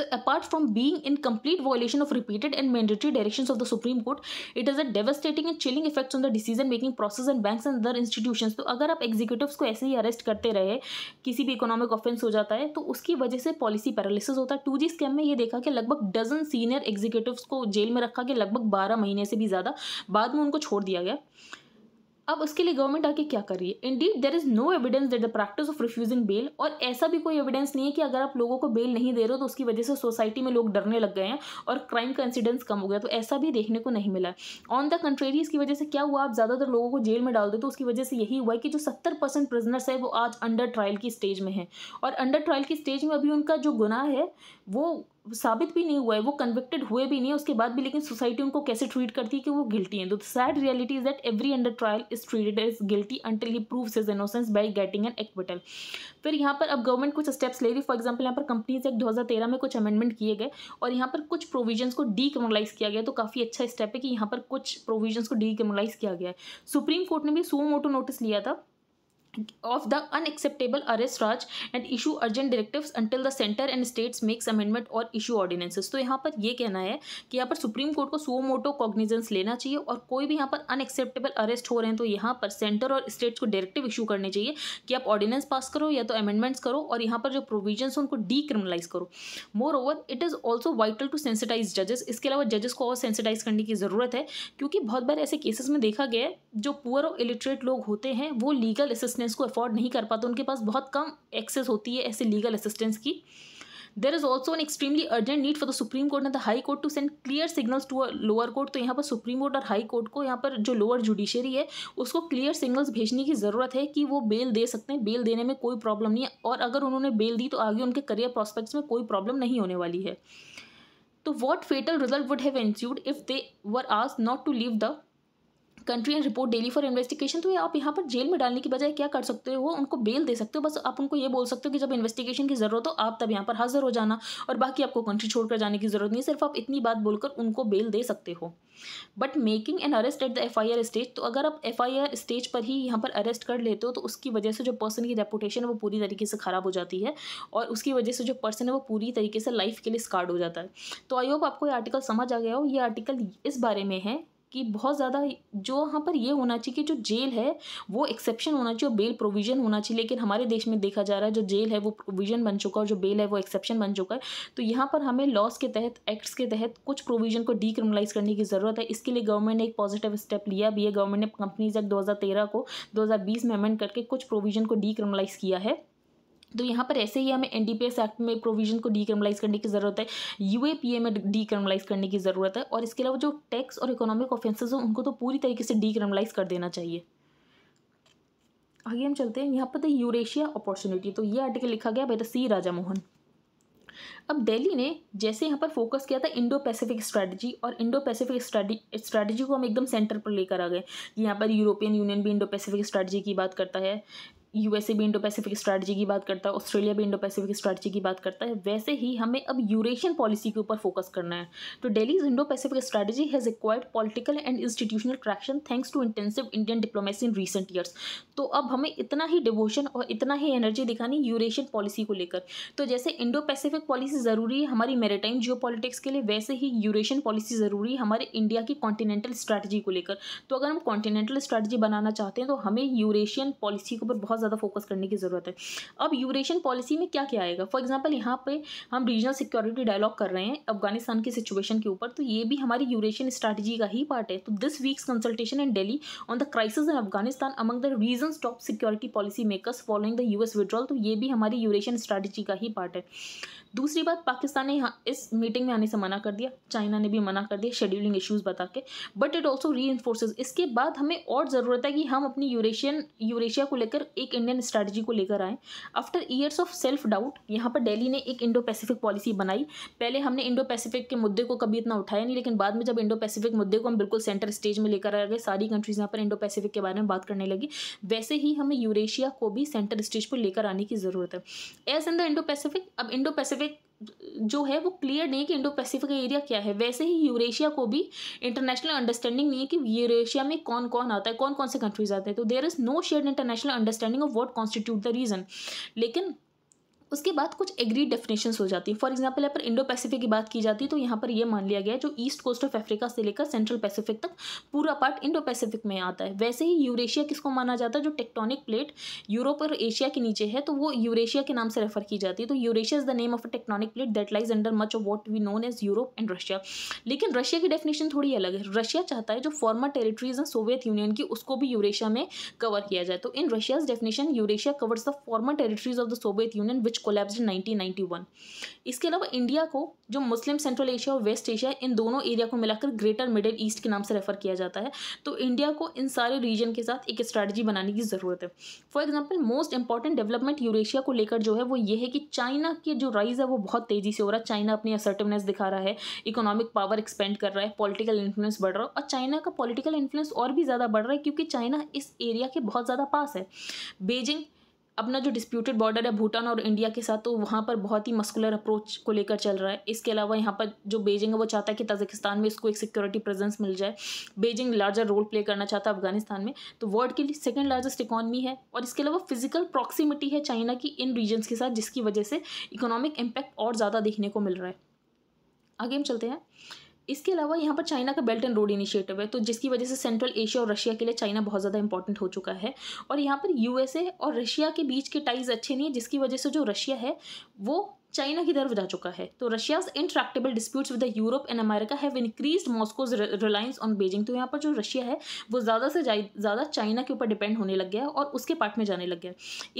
the, apart from being in complete violation of repeated and mandatory directions of the Supreme Court, it has a devastating and chilling effects on the decision making process and banks and other institutions. तो अगर आप executives को ऐसे ही arrest करते रहे किसी भी economic offence हो जाता है तो उसकी वजह से पॉलिसी पैरालिसिस होता है टू जी स्कैम में ये देखा कि लगभग डजन सीनियर एग्जीक्यूटिव्स को जेल में रखा गया लगभग बारह महीने से भी ज़्यादा बाद में उनको छोड़ दिया गया अब उसके लिए गवर्नमेंट आके क्या कर रही है indeed there is no evidence that the practice of refusing bail और ऐसा भी कोई एविडेंस नहीं है कि अगर आप लोगों को बेल नहीं दे रहे हो तो उसकी वजह से सोसाइटी में लोग डरने लग गए हैं और क्राइम का इंसिडेंस कम हो गया तो ऐसा भी देखने को नहीं मिला ऑन द कंट्रेरी इसकी वजह से क्या हुआ आप ज़्यादातर लोगों को जेल में डाल दो तो उसकी वजह से यही हुआ कि जो सत्तर परसेंट प्रिजनर्स है वो आज अंडर ट्रायल की स्टेज में है और अंडर ट्रायल की स्टेज में अभी उनका जो गुना है वो साबित भी नहीं हुआ है वो कन्विक्टेड हुए भी नहीं है उसके बाद भी लेकिन सोसाइटी उनको कैसे ट्रीट करती है कि वो गिल्टी हैं तो sad reality is that every under trial is treated is guilty until he proves is innocence by getting an acquittal फिर यहाँ पर अब गवर्नमेंट कुछ स्टेप्स ले रही फॉर एग्जाम्पल यहाँ पर कंपनीज एक्ट दो में कुछ अमेंडमेंट किए गए और यहाँ पर कुछ प्रोविजन को डीक्रिमिनलाइज किया गया तो काफ़ी अच्छा स्टेप है कि यहाँ पर कुछ प्रोविजन को डीक्रिमिनलाइज किया गया है सुप्रीम कोर्ट ने भी सो मोटो नोटिस लिया था of the unacceptable arrest charge and issue urgent directives until the center and states makes amendment और issue ordinances तो यहाँ पर यह कहना है कि यहाँ पर सुप्रीम कोर्ट को सुओ मोटो कॉग्निजेंस लेना चाहिए और कोई भी यहाँ पर अनएक्सेप्टेबल अरेस्ट हो रहे हैं तो यहाँ पर सेंटर और स्टेट्स को डायरेक्टिव इशू करने चाहिए कि आप ऑर्डिनेंस पास करो या तो अमेंडमेंट्स करो और यहाँ पर जो प्रोविजन उनको डीक्रिमिनलाइज करो moreover it is also vital to sensitise जजेस इसके अलावा जजेस को और सेंसिटाइज करने की ज़रूरत है क्योंकि बहुत बार ऐसे केसेस में देखा गया है जो पुअर और इलिटरेट लोग होते हैं वो लीगल असिस्टेंट असिस्टेंस को अफोर्ड नहीं कर पाते उनके पास बहुत कम एक्सेस होती है ऐसे लीगल असिस्टेंस की there is also an extremely urgent need for the Supreme Court and the High Court to send clear signals to lower court तो यहाँ पर सुप्रीम कोर्ट और हाई कोर्ट को यहाँ पर जो लोअर जुडिशरी है उसको क्लियर सिग्नल्स भेजने की ज़रूरत है कि वो बेल दे सकते हैं बेल देने में कोई प्रॉब्लम नहीं है और अगर उन्होंने बेल दी तो आगे उनके करियर प्रॉस्पेक्ट्स में कोई प्रॉब्लम नहीं होने वाली है तो what fatal result would have ensued if they were आज not to leave the country and report daily for investigation तो ये आप यहाँ पर जेल में डालने की बजाय क्या कर सकते हो उनको बेल दे सकते हो बस आप उनको ये बोल सकते हो कि जब इन्वेस्टिगेशन की ज़रूरत हो आप तब यहाँ पर हाजिर हो जाना और बाकी आपको कंट्री छोड़कर जाने की ज़रूरत नहीं सिर्फ आप इतनी बात बोलकर उनको बेल दे सकते हो but making an arrest at the F I R stage तो अगर आप एफ आई आर स्टेज पर ही यहाँ पर अरेस्ट कर लेते हो तो उसकी वजह से जो पर्सन की रेपुटेशन है वो पूरी तरीके से ख़राब हो जाती है और उसकी वजह से जो पर्सन है वो पूरी तरीके से लाइफ के लिए स्कार्ड हो जाता है तो आई होप आपको ये आर्टिकल समझ आ गया हो ये आर्टिकल इस बारे में है कि बहुत ज़्यादा जो वहाँ पर ये होना चाहिए कि जो जेल है वो एक्सेप्शन होना चाहिए और बेल प्रोविज़न होना चाहिए लेकिन हमारे देश में देखा जा रहा है जो जेल है वो प्रोविज़न बन चुका है और जो बेल है वो एक्सेप्शन बन चुका है तो यहाँ पर हमें लॉस के तहत एक्ट्स के तहत कुछ प्रोविज़न को डीक्रिमिनलाइज करने की ज़रूरत है इसके लिए गवर्नमेंट ने एक पॉजिटिव स्टेप लिया भी है गवर्नमेंट ने कंपनीज एक्ट दो को दो में अमेंड करके कुछ प्रोविज़न को डीक्रिमिनलाइज किया है तो यहाँ पर ऐसे ही हमें एनडीपीएस एक्ट में प्रोविजन को डीक्रमलाइज करने की ज़रूरत है यू में डीक्रमलाइज करने की ज़रूरत है और इसके अलावा जो टैक्स और इकोनॉमिक ऑफेंसेज हैं उनको तो पूरी तरीके से डीक्रमलाइज कर देना चाहिए आगे हम चलते हैं यहाँ पर द यूरेशिया अपॉर्चुनिटी तो ये आर्टिकल लिखा गया by the C Raja Mohan अब दिल्ली ने जैसे यहाँ पर फोकस किया था इंडो पैसिफिक स्ट्रैटेजी और इंडो पैसिफिक स्ट्रैटेजी को हम एकदम सेंटर पर लेकर आ गए यहाँ पर यूरोपियन यूनियन भी इंडो पैसिफिक स्ट्रैटेजी की बात करता है यूएसए भी इंडो पैसिफिक स्ट्रैटेजी की बात करता है ऑस्ट्रेलिया भी इंडो पैसिफिक स्ट्रैटेजी की बात करता है वैसे ही हमें अब यूरेशियन पॉलिसी के ऊपर फोकस करना है तो Delhi Indo Pacific strategy has acquired political and institutional traction thanks to intensive Indian diplomacy in recent years तो अब हमें इतना ही डिवोशन और इतना ही एनर्जी दिखानी यूरेशियन पॉलिसी को लेकर तो जैसे इंडो पैसिफिक पॉलिसी ज़रूरी है हमारी मेरेटाइन जियो के लिए वैसे ही यूरेशियन पॉलिसी ज़रूरी है हमारे इंडिया की कॉन्टीनेंटल स्ट्रैटेजी को लेकर तो अगर हम कॉन्टीनेंटल स्ट्रैटेजी बनाना चाहते हैं तो हमें यूरेशियन पॉलिसी के ऊपर बहुत ज़्यादा फोकस करने की ज़रूरत है अब यूरेशन पॉलिसी में क्या क्या आएगा फॉर एग्जाम्पल यहाँ पर हम रीजनल सिक्योरिटी डायलॉग कर रहे हैं अफगानिस्तान की सिचुएशन के ऊपर तो ये भी हमारी यूरेशन स्ट्रैटेजी का ही पार्ट है तो this week's consultation in Delhi on the crisis in Afghanistan among the region top security policy makers following the US withdrawal तो ये भी हमारी यूरेशन स्ट्रैटेजी का ही पार्ट है दूसरी बात पाकिस्तान ने यहाँ इस मीटिंग में आने से मना कर दिया चाइना ने भी मना कर दिया शेड्यूलिंग इशूज़ बता के बट इट ऑल्सो री इसके बाद हमें और ज़रूरत है कि हम अपनी यूरेशियन यूरेशिया को लेकर एक इंडियन स्ट्रैटेजी को लेकर आएँ after years of self doubt यहाँ पर डेली ने एक इंडो पैसिफिक पॉलिसी बनाई पहले हमने इंडो पैसिफिक के मुद्दे को कभी इतना उठाया नहीं लेकिन बाद में जब इंडो पैसिफिक मुद्दे को हम बिल्कुल सेंटर स्टेज में लेकर आ गए सारी कंट्रीज़ यहाँ पर इंडो पैसिफिक के बारे में बात करने लगी वैसे ही हमें यूरेशिया को भी सेंटर स्टेज पर लेकर आने की ज़रूरत है as in the Indo Pacific अब इंडो पैसिफिक पैसिफिक जो है वो क्लियर नहीं है कि इंडो पैसिफिक एरिया क्या है वैसे ही यूरेशिया को भी इंटरनेशनल अंडरस्टैंडिंग नहीं है कि यूरेशिया में कौन कौन आता है कौन कौन से कंट्रीज आते हैं तो there is no shared international understanding of what constitute the region लेकिन उसके बाद कुछ एग्रीड डेफिनेशन हो जाती है फॉर एग्जाम्पल यहाँ पर इंडो पैसिफिक की बात की जाती है तो यहाँ पर यह मान लिया गया है जो ईस्ट कोस्ट ऑफ अफ्रीका से लेकर सेंट्रल पैसिफिक तक पूरा पार्ट इंडो पैसिफिक में आता है वैसे ही यूरेशिया किसको माना जाता है जो टेक्टोनिक प्लेट यूरोप और एशिया के नीचे है तो वो यूरेशिया के नाम से रेफर की जाती है तो Eurasia is the name of a tectonic plate that lies under much of what we known as Europe and Russia लेकिन रशिया की डेफिनेशन थोड़ी अलग है रशिया चाहता है जो फॉर्मर टेरिटरीज हैं सोवियत यूनियन की उसको भी यूरेशिया में कवर किया जाए तो in Russia's definition Eurasia covers the former territories of the Soviet Union which collapsed in nineteen इसके अलावा इंडिया को जो मुस्लिम सेंट्रल एशिया और वेस्ट एशिया इन दोनों एरिया को मिलाकर ग्रेटर मिडिल ईस्ट के नाम से रेफर किया जाता है तो इंडिया को इन सारे रीजन के साथ एक स्ट्रेटजी बनाने की ज़रूरत है for example most important development Eurasia को लेकर जो है वो ये है कि चाइना के जो राइज है वो बहुत तेज़ी से हो रहा है चाइना अपनी असर्टिवनेस दिखा रहा है इकोनॉमिक पावर एक्सपेंड कर रहा है पॉलिटिकल इन्फ्लुएंस बढ़ रहा है और चाइना का पॉलिटिकल इन्फ्लुएंस और भी ज़्यादा बढ़ रहा है क्योंकि चाइना इस एरिया के बहुत ज़्यादा पास है बीजिंग अपना जो डिस्प्यूटेड बॉर्डर है भूटान और इंडिया के साथ तो वहाँ पर बहुत ही मस्कुलर अप्रोच को लेकर चल रहा है इसके अलावा यहाँ पर जो बेजिंग है वो चाहता है कि तजाकिस्तान में इसको एक सिक्योरिटी प्रेजेंस मिल जाए बेजिंग लार्जर रोल प्ले करना चाहता है अफगानिस्तान में तो वर्ल्ड की सेकेंड लार्जेस्ट इकॉनमी है और इसके अलावा फिजिकल प्रॉक्सिमिटी है चाइना की इन रीजन्स के साथ जिसकी वजह से इकोनॉमिक इम्पैक्ट और ज़्यादा देखने को मिल रहा है आगे हम चलते हैं इसके अलावा यहाँ पर चाइना का बेल्ट एंड रोड इनिशिएटिव है तो जिसकी वजह से सेंट्रल एशिया और रशिया के लिए चाइना बहुत ज़्यादा इंपॉर्टेंट हो चुका है और यहाँ पर यूएसए और रशिया के बीच के टाइज अच्छे नहीं है जिसकी वजह से जो रशिया है वो चाइना की तरफ जा चुका है तो Russia's intractable disputes with Europe and America have increase Moscow's reliance on Beijing तो यहाँ पर जो रशिया है वो ज़्यादा से ज़्यादा चाइना के ऊपर डिपेंड होने लग गया और उसके पार्ट में जाने लग गया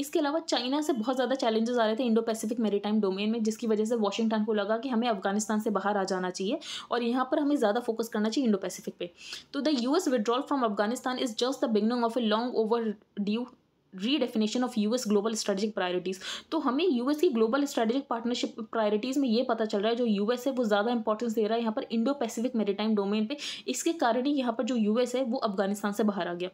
इसके अलावा चाइना से बहुत ज़्यादा चैलेंजेस आ रहे थे इंडो पैसिफिक मेरी डोमेन में जिसकी वजह से वॉशिंगटन को लगा कि हमें अफगानिस्तान से बाहर आ जाना चाहिए और यहाँ पर हमें ज़्यादा फोकस करना चाहिए इंडो पैसिफिक पे तो the U S withdrawal from Afghanistan is just the beginning of a long overdue redefinition of US global strategic priorities तो हमें यूएस की ग्लोबल स्ट्रेटेजिक पार्टनरशिप प्रायोरिटीज़ में ये पता चल रहा है जो यूएस है वो ज़्यादा इंपॉर्टेंस दे रहा है यहाँ पर इंडो पैसिफिक मेरीटाइम डोमेन पे इसके कारण ही यहाँ पर जो यूएस है वो अफगानिस्तान से बाहर आ गया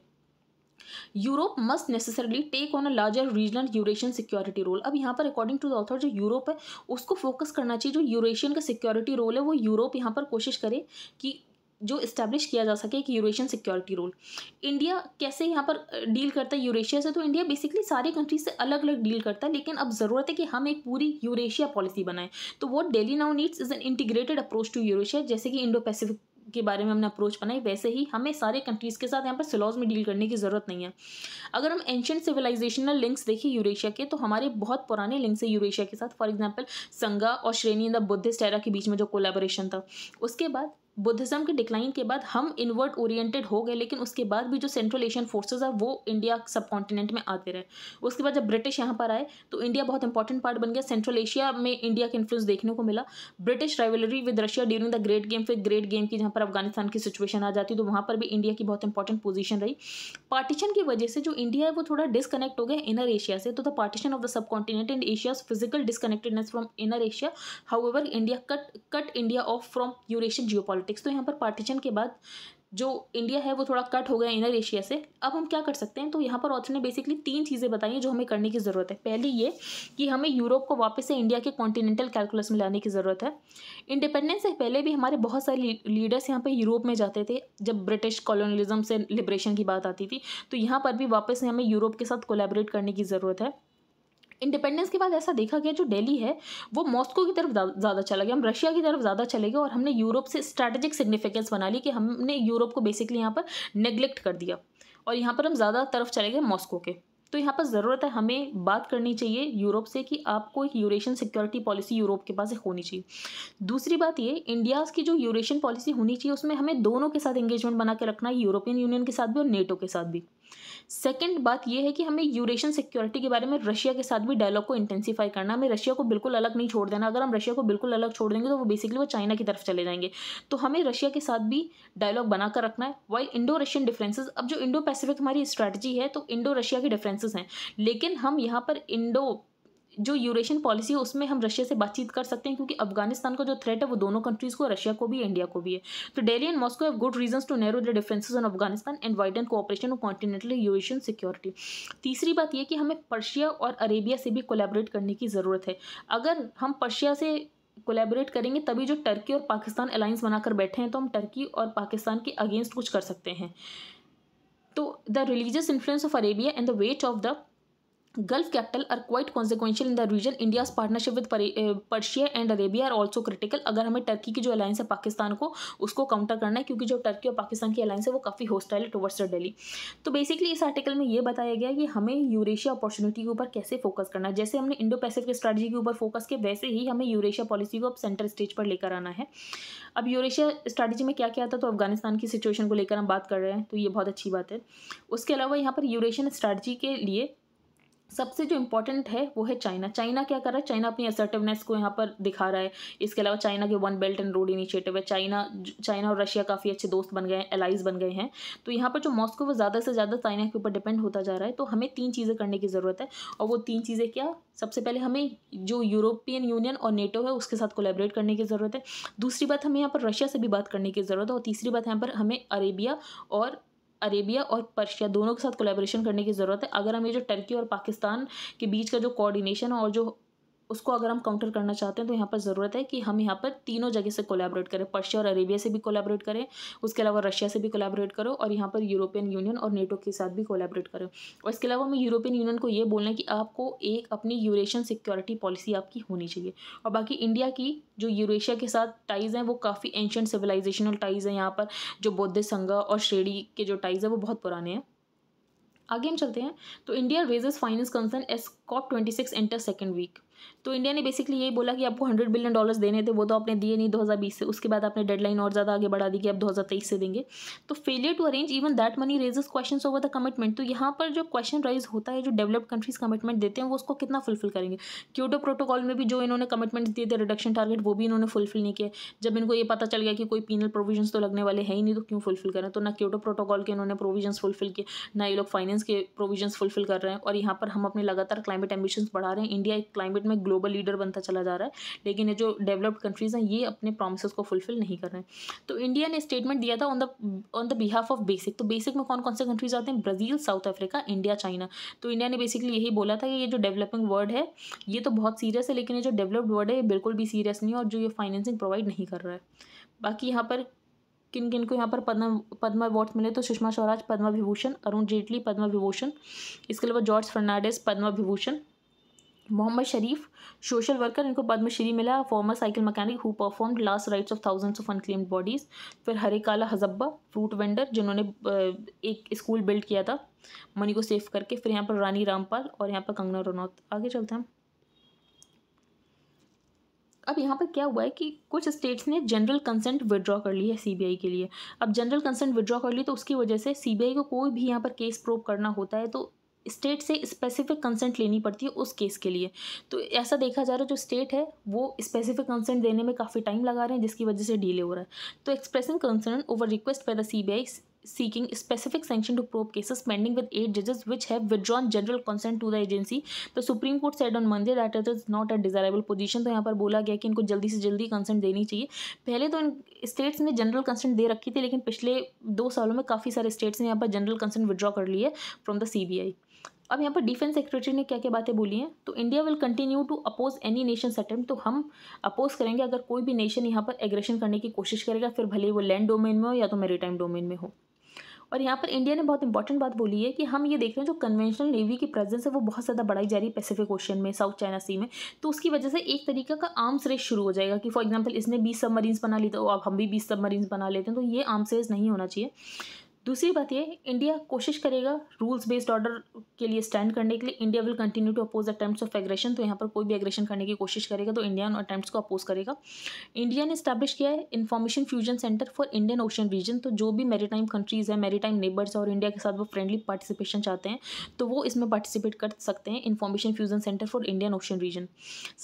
Europe must necessarily take on a larger regional Eurasian security role अब यहाँ पर अकॉर्डिंग टू द ऑथर जो यूरोप है उसको फोकस करना चाहिए जो यूरेशियन का सिक्योरिटी रोल है वो यूरोप यहाँ पर कोशिश करे कि जो इस्टेब्लिश किया जा सके कि यूरेशियन सिक्योरिटी रूल इंडिया कैसे यहाँ पर डील करता है यूरेशिया से तो इंडिया बेसिकली सारी कंट्रीज से अलग अलग डील करता है लेकिन अब ज़रूरत है कि हम एक पूरी यूरेशिया पॉलिसी बनाएं तो वो Delhi now needs is an integrated approach to Eurasia जैसे कि इंडो पैसिफिक के बारे में हमने अप्रोच बनाई वैसे ही हमें सारे कंट्रीज़ के साथ यहाँ पर सिलॉज में डील करने की ज़रूरत नहीं है अगर हम एंशियंट सिविलाइजेशनल लिंक्स देखें यूरेशिया के तो हमारे बहुत पुराने लिंक्स हैं यूरेशिया के साथ फॉर एग्जाम्पल संगा और श्रेणी द बुद्धिस्ट एरा के बीच में जो कोलेबोरेशन था उसके बाद बुद्धिज़्म के डिक्लाइन के बाद हम इनवर्ट ओरिएंटेड हो गए लेकिन उसके बाद भी जो सेंट्रल एशियन फोर्सेस है वो इंडिया सब कॉन्टिनेंट में आते रहे उसके बाद जब ब्रिटिश यहाँ पर आए तो इंडिया बहुत इंपॉर्टेंट पार्ट बन गया सेंट्रल एशिया में इंडिया का इन्फ्लुएंस देखने को मिला British rivalry with Russia during the Great Game फिर ग्रेट गेम की जहाँ पर अफगानिस्तान की सिचुएशन आ जाती तो वहाँ पर भी इंडिया की बहुत इंपॉर्टेंट पोजिशन रही पार्टीशन की वजह से जो इंडिया है वो थोड़ा डिसकनेक्ट हो गया इनर एशिया से तो the partition of the subcontinent and Asia physical disconnectedness from inner Asia how India cut cut India off from Eurasian geopolitics तो यहाँ पर पार्टीशन के बाद जो इंडिया है वो थोड़ा कट हो गया इनर एशिया से अब हम क्या कर सकते हैं तो यहाँ पर ऑथर ने बेसिकली तीन चीज़ें बताई हैं जो हमें करने की ज़रूरत है पहली ये कि हमें यूरोप को वापस से इंडिया के कॉन्टिनेंटल कैलकुलस में लाने की ज़रूरत है इंडिपेंडेंस से पहले भी हमारे बहुत सारे लीडर्स यहाँ पर यूरोप में जाते थे जब ब्रिटिश कॉलोनलिज्म से लिब्रेशन की बात आती थी तो यहाँ पर भी वापस से हमें यूरोप के साथ कोलेबरेट करने की ज़रूरत है इंडिपेंडेंस के बाद ऐसा देखा गया जो दिल्ली है वो मॉस्को की तरफ ज़्यादा चला गया हम रशिया की तरफ ज़्यादा चले गए और हमने यूरोप से स्ट्रैटेजिक सिग्निफिकेंस बना ली कि हमने यूरोप को बेसिकली यहाँ पर नेग्लेक्ट कर दिया और यहाँ पर हम ज़्यादा तरफ चले गए मॉस्को के तो यहाँ पर ज़रूरत है हमें बात करनी चाहिए यूरोप से कि आपको एक यूरेशियन सिक्योरिटी पॉलिसी यूरोप के पास होनी चाहिए दूसरी बात ये इंडियाज़ की जो यूरेशियन पॉलिसी होनी चाहिए उसमें हमें दोनों के साथ एंगेजमेंट बना के रखना है यूरोपियन यूनियन के साथ भी और नेटो के साथ भी सेकेंड बात यह है कि हमें यूरेशन सिक्योरिटी के बारे में रशिया के साथ भी डायलॉग को इंटेंसीफाई करना हमें रशिया को बिल्कुल अलग नहीं छोड़ देना अगर हम रशिया को बिल्कुल अलग छोड़ देंगे तो वो बेसिकली वो चाइना की तरफ चले जाएंगे तो हमें रशिया के साथ भी डायलॉग बनाकर रखना है वाइल इंडो रशियन डिफरेंसेज अब जो इंडो पैसिफिक हमारी स्ट्रैटेजी है तो इंडो रशिया के डिफरेंसेज हैं लेकिन हम यहाँ पर इंडो जो यूरेशियन पॉलिसी है उसमें हम रशिया से बातचीत कर सकते हैं क्योंकि अफगानिस्तान का जो थ्रेट है वो दोनों कंट्रीज़ को रशिया को भी इंडिया को भी है तो Delhi and Moscow have good reason to narrow the differences on Afghanistan and widen cooperation of continental Eurasian security तीसरी बात यह कि हमें पर्शिया और अरेबिया से भी कोलेबरेट करने की ज़रूरत है अगर हम पर्शिया से कोलेबरेट करेंगे तभी जो टर्की और पाकिस्तान अलाइंस बनाकर बैठे हैं तो हम टर्की और पाकिस्तान के अगेंस्ट कुछ कर सकते हैं तो the religious influence of Arabia and the weight of the Gulf capital are quite consequential in the region. India's partnership with uh, Persia and Arabia are also critical. अगर हमें टर्की की जो अलायंस है पाकिस्तान को उसको काउंटर करना है क्योंकि जो टर्की और पाकिस्तान की अलायंस है वो काफ़ी होस्टाइल है टुवर्ड्स डेली तो बेसिकली इस आर्टिकल में ये बताया गया कि हमें यूरेशिया अपॉर्चुनिटी के ऊपर कैसे फोकस करना है जैसे हमने इंडो पैसिफिक स्ट्रैटी के ऊपर फोकस किया वैसे ही हमें यूरेशिया पॉलिसी को अब सेंटर स्टेज पर लेकर आना है अब यूरेशिया स्ट्रैटी में क्या क्या था तो अफगानिस्तान की सिचुएशन को लेकर हम बात कर रहे हैं तो ये बहुत अच्छी बात है उसके अलावा यहाँ पर यूरेशियन स्ट्रैटेजी के लिए सबसे जो इम्पोर्टेंट है वो है चाइना चाइना क्या कर रहा है चाइना अपनी असर्टिवनेस को यहाँ पर दिखा रहा है इसके अलावा चाइना के One Belt and Road Initiative है चाइना चाइना और रशिया काफ़ी अच्छे दोस्त बन गए हैं एलाइज बन गए हैं तो यहाँ पर जो मॉस्को वो ज़्यादा से ज़्यादा चाइना के ऊपर डिपेंड होता जा रहा है तो हमें तीन चीज़ें करने की ज़रूरत है और वो तीन चीज़ें क्या सबसे पहले हमें जो यूरोपियन यूनियन और नेटो है उसके साथ कोलेबरेट करने की ज़रूरत है दूसरी बात हमें यहाँ पर रशिया से भी बात करने की ज़रूरत है और तीसरी बात यहाँ पर हमें अरेबिया और अरेबिया और पर्शिया दोनों के साथ कोलेबोरेशन करने की ज़रूरत है अगर हम ये जो टर्की और पाकिस्तान के बीच का जो कोऑर्डिनेशन और जो उसको अगर हम काउंटर करना चाहते हैं तो यहाँ पर ज़रूरत है कि हम यहाँ पर तीनों जगह से कोलैबोरेट करें पर्शिया और अरेबिया से भी कोलैबोरेट करें उसके अलावा रशिया से भी कोलैबोरेट करो और यहाँ पर यूरोपियन यूनियन और नेटो के साथ भी कोलैबोरेट करो और इसके अलावा हमें यूरोपियन यूनियन को ये बोलना है कि आपको एक अपनी यूरेशियन सिक्योरिटी पॉलिसी आपकी होनी चाहिए और बाकी इंडिया की जो यूरेशिया के साथ टाइज़ हैं वो काफ़ी एंशंट सिविलाइजेशनल टाइज़ हैं यहाँ पर जो बौद्ध संघ और श्रेणी के जो टाइज़ हैं वो बहुत पुराने हैं आगे हम चलते हैं तो India raises finance concern as COP twenty six enter second week तो इंडिया ने बेसिकली यही बोला कि आपको हंड्रेड बिलियन डॉलर्स देने थे वो तो आपने दिए नहीं 2020 से उसके बाद आपने डेडलाइन और ज़्यादा आगे बढ़ा दी कि आप 2023 से देंगे तो failure to arrange even that money raises question over the commitment तो यहाँ पर जो क्वेश्चन राइज होता है जो डेवलप्ड कंट्रीज कमिटमेंट देते हैं वो उसको कितना फुलफिल करेंगे क्यूटो प्रोटोकॉल में भी जो इन्होंने कमिटमेंट्स दिए थे रिडक्शन टारगेट वो भी इन्होंने फुलफिल नहीं किया जब इनको ये पता चल गया कि कोई पीनल प्रोविजन तो लगने वाले हैं ही नहीं तो क्यों फुलफिल करें तो ना क्यूटो प्रोटोकॉल के इन्होंने प्रोविजन फुलफिल किए ना ये लोग फाइनेंस के प्रोविजन फुलफिल कर रहे हैं और यहाँ पर हम अपने लगातार क्लाइमेट एम्बिशन बढ़ा रहे हैं इंडिया एक क्लाइमेट में में ग्लोबल लीडर बनता चला जा रहा है लेकिन ये जो डेवलप्ड कंट्रीज़ हैं ये अपने प्रोमिस को फुलफिल नहीं कर रहे हैं तो इंडिया ने स्टेटमेंट दिया था on the on the behalf of BASIC तो बेसिक में कौन कौन से कंट्रीज आते हैं Brazil South Africa India China तो इंडिया ने बेसिकली यही बोला था कि ये जो डेवलपिंग वर्ल्ड है ये तो बहुत सीरियस है लेकिन ये जो डेवलप्ड वर्ल्ड है ये बिल्कुल भी सीरियस नहीं है और जो ये फाइनेंसिंग प्रोवाइड नहीं कर रहा है बाकी यहाँ पर किन किन को यहाँ पर पद्म पद्म अवार्ड मिले तो सुषमा स्वराज पद्म विभूषण अरुण जेटली पद्म विभूषण इसके अलावा जॉर्ज फर्नांडिस पद्म विभूषण मोहम्मद शरीफ सोशल वर्कर इनको पद्मश्री मिला former cycle mechanic who perform last rites of thousands of unclaimed bodies फिर हरे काला हजब्बा फ्रूट वेंडर जिन्होंने एक स्कूल बिल्ड किया था मनी को सेव करके फिर यहाँ पर रानी रामपाल और यहाँ पर कंगना रनौत आगे चलते हैं अब यहाँ पर क्या हुआ है कि कुछ स्टेट्स ने जनरल कंसेंट विड्रॉ कर ली है सीबीआई के लिए अब जनरल कंसेंट विड्रॉ कर ली तो उसकी वजह से सीबीआई को कोई भी यहाँ पर केस प्रूव करना होता है तो स्टेट से स्पेसिफिक कंसेंट लेनी पड़ती है उस केस के लिए तो ऐसा देखा जा रहा है जो स्टेट है वो स्पेसिफिक कंसेंट देने में काफ़ी टाइम लगा रहे हैं जिसकी वजह से डिले हो रहा है तो expressing concern over request by the C B I seeking to probe cases pending with eight जजेस which have withdrawn general consent to the agency the Supreme Court said on Monday that monday that it is not a तो यहाँ पर बोला गया कि इनको जल्दी से जल्दी कंसेंट देनी चाहिए पहले तो इन स्टेट्स ने जनरल कंसेंट दे रखी थी लेकिन पिछले दो सालों में काफ़ी सारे स्टेट्स ने यहाँ पर जनरल कंसेंट विद्रॉ कर लिए from the C B I अब यहाँ पर डिफेंस सेक्रेटरी ने क्या क्या बातें बोली हैं तो India will continue to oppose any nation attempt तो हम अपोज करेंगे अगर कोई भी नेशन यहाँ पर एग्रेशन करने की कोशिश करेगा फिर भले वो लैंड डोमेन में हो या तो मेरीटाइम डोमेन में हो और यहाँ पर इंडिया ने बहुत इंपॉर्टेंट बात बोली है कि हम ये देख रहे हैं जो कन्वेंशनल नेवी की प्रेजेंस है वो बहुत ज़्यादा बढ़ाई जा रही है पैसिफिक ओशन में साउथ चाइना सी में तो उसकी वजह से एक तरीका का आर्म्स रेस शुरू हो जाएगा कि फॉर एग्जाम्पल इसने बीस सबमरीन्स बना ली तो अब हम भी बीस सबमरीन्स बना लेते हैं तो ये आर्म्स रेस नहीं होना चाहिए दूसरी बात यह इंडिया कोशिश करेगा रूल्स बेस्ड ऑर्डर के लिए स्टैंड करने के लिए India will continue to oppose attempt of aggression तो यहाँ पर कोई भी एग्रेशन करने की कोशिश करेगा तो इंडिया उन अटैम्प्ट को अपोज करेगा इंडिया ने स्टैब्लिश किया है information fusion centre for Indian Ocean region तो जो भी मेरीटाइम कंट्रीज़ है मेरीटाइम नेबर्स और इंडिया के साथ वो फ्रेंडली पार्टिसिपेशन चाहते हैं तो वो इसमें पार्टिसिपेट कर सकते हैं information fusion centre for Indian Ocean region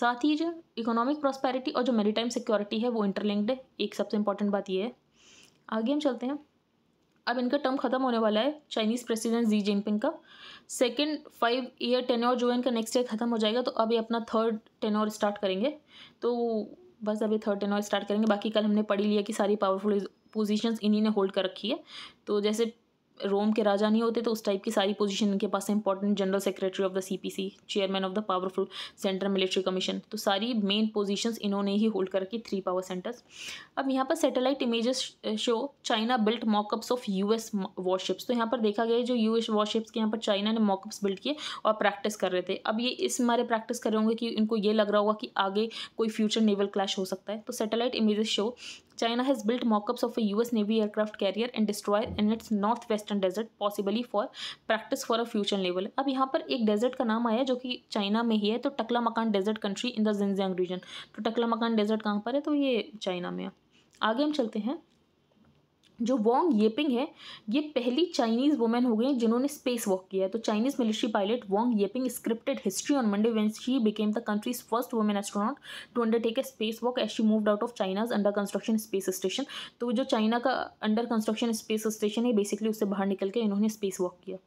साथ ही जो इकोनॉमिक प्रॉस्पैरिटी और जो मेरीटाइम सिक्योरिटी है वो इंटरलिंक्ड है एक सबसे इंपॉर्टेंट बात यह है आगे हम चलते हैं अब इनका टर्म खत्म होने वाला है चाइनीज़ प्रेसिडेंट जी जिनपिंग का सेकेंड फाइव ईयर टेनोर जो है इनका नेक्स्ट ईयर ख़त्म हो जाएगा तो अभी अपना थर्ड और स्टार्ट करेंगे तो बस अभी थर्ड और स्टार्ट करेंगे बाकी कल हमने पढ़ी लिया कि सारी पावरफुल पोजिशन इन्हीं ने होल्ड कर रखी है तो जैसे रोम के राजा नहीं होते तो उस टाइप की सारी पोजीशन इनके पास है important general secretary of the CPC chairman of the powerful central military commission तो सारी मेन पोजीशंस इन्होंने ही होल्ड करके थ्री पावर सेंटर्स अब यहाँ पर satellite images show China built mockups of US warships तो यहाँ पर देखा गया जो यूएस वॉरशिप्स के यहाँ पर चाइना ने मॉकअप्स बिल्ड किए और प्रैक्टिस कर रहे थे अब ये इस मारे प्रैक्टिस कर रहे होंगे कि इनको ये लग रहा होगा कि आगे कोई फ्यूचर नेवल क्लैश हो सकता है तो satellite images show China has built mock-ups of a US Navy aircraft carrier and destroyer in its northwestern desert, possibly for practice for a future level. अब यहाँ पर एक डेजर्ट का नाम आया जो कि चाइना में ही है तो Taklamakan desert country in the Xinjiang region तो टकला मकान डेजर्ट कहाँ पर है तो ये चाइना में है आगे हम चलते हैं जो वोंग येपिंग है ये पहली चाइनीज़ वुमेन हो गई हैं जिन्होंने स्पेस वॉक किया है तो Chinese military pilot Wang Yaping scripted history on Monday when she became the country's first women astronaut to undertake a space walk as she moved out of China's under construction space station तो जो China का under construction space station है basically उससे बाहर निकल के इन्होंने space walk किया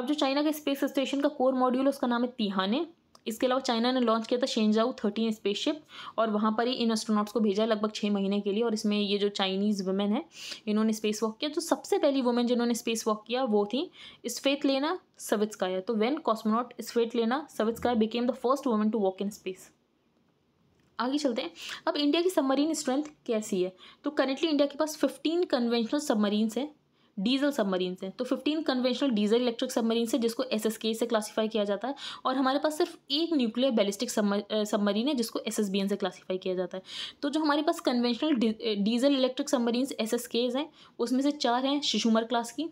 अब जो चाइना के स्पेस स्टेशन का कोर मॉड्यूल है उसका नाम है तिहाने इसके अलावा चाइना ने लॉन्च किया था शेंजाउ थर्टीन स्पेसशिप और वहाँ पर ही इन एस्ट्रोनॉट्स को भेजा लगभग छः महीने के लिए और इसमें ये जो चाइनीज़ वुमेन है इन्होंने स्पेस वॉक किया तो सबसे पहली वुमेन जिन्होंने स्पेस वॉक किया वो थी स्फेत लेना सवित्सकाया तो when cosmonaut Svetlana Savitskaya became the first women to walk in space आगे चलते हैं अब इंडिया की सबमरीन स्ट्रेंथ कैसी है तो करेंटली इंडिया के पास फिफ्टीन कन्वेंशनल सबमरीन्स हैं डीजल सबमरीन हैं तो fifteen conventional diesel electric submarine है जिसको एस एस से क्लासीफाई किया जाता है और हमारे पास सिर्फ एक न्यूक्लियर बैलिस्टिक सबमरीन है जिसको एस एस बी एन से क्लासीफाई किया जाता है तो जो हमारे पास conventional diesel electric submarine S S Ks हैं उसमें से चार हैं शिशुमर क्लास की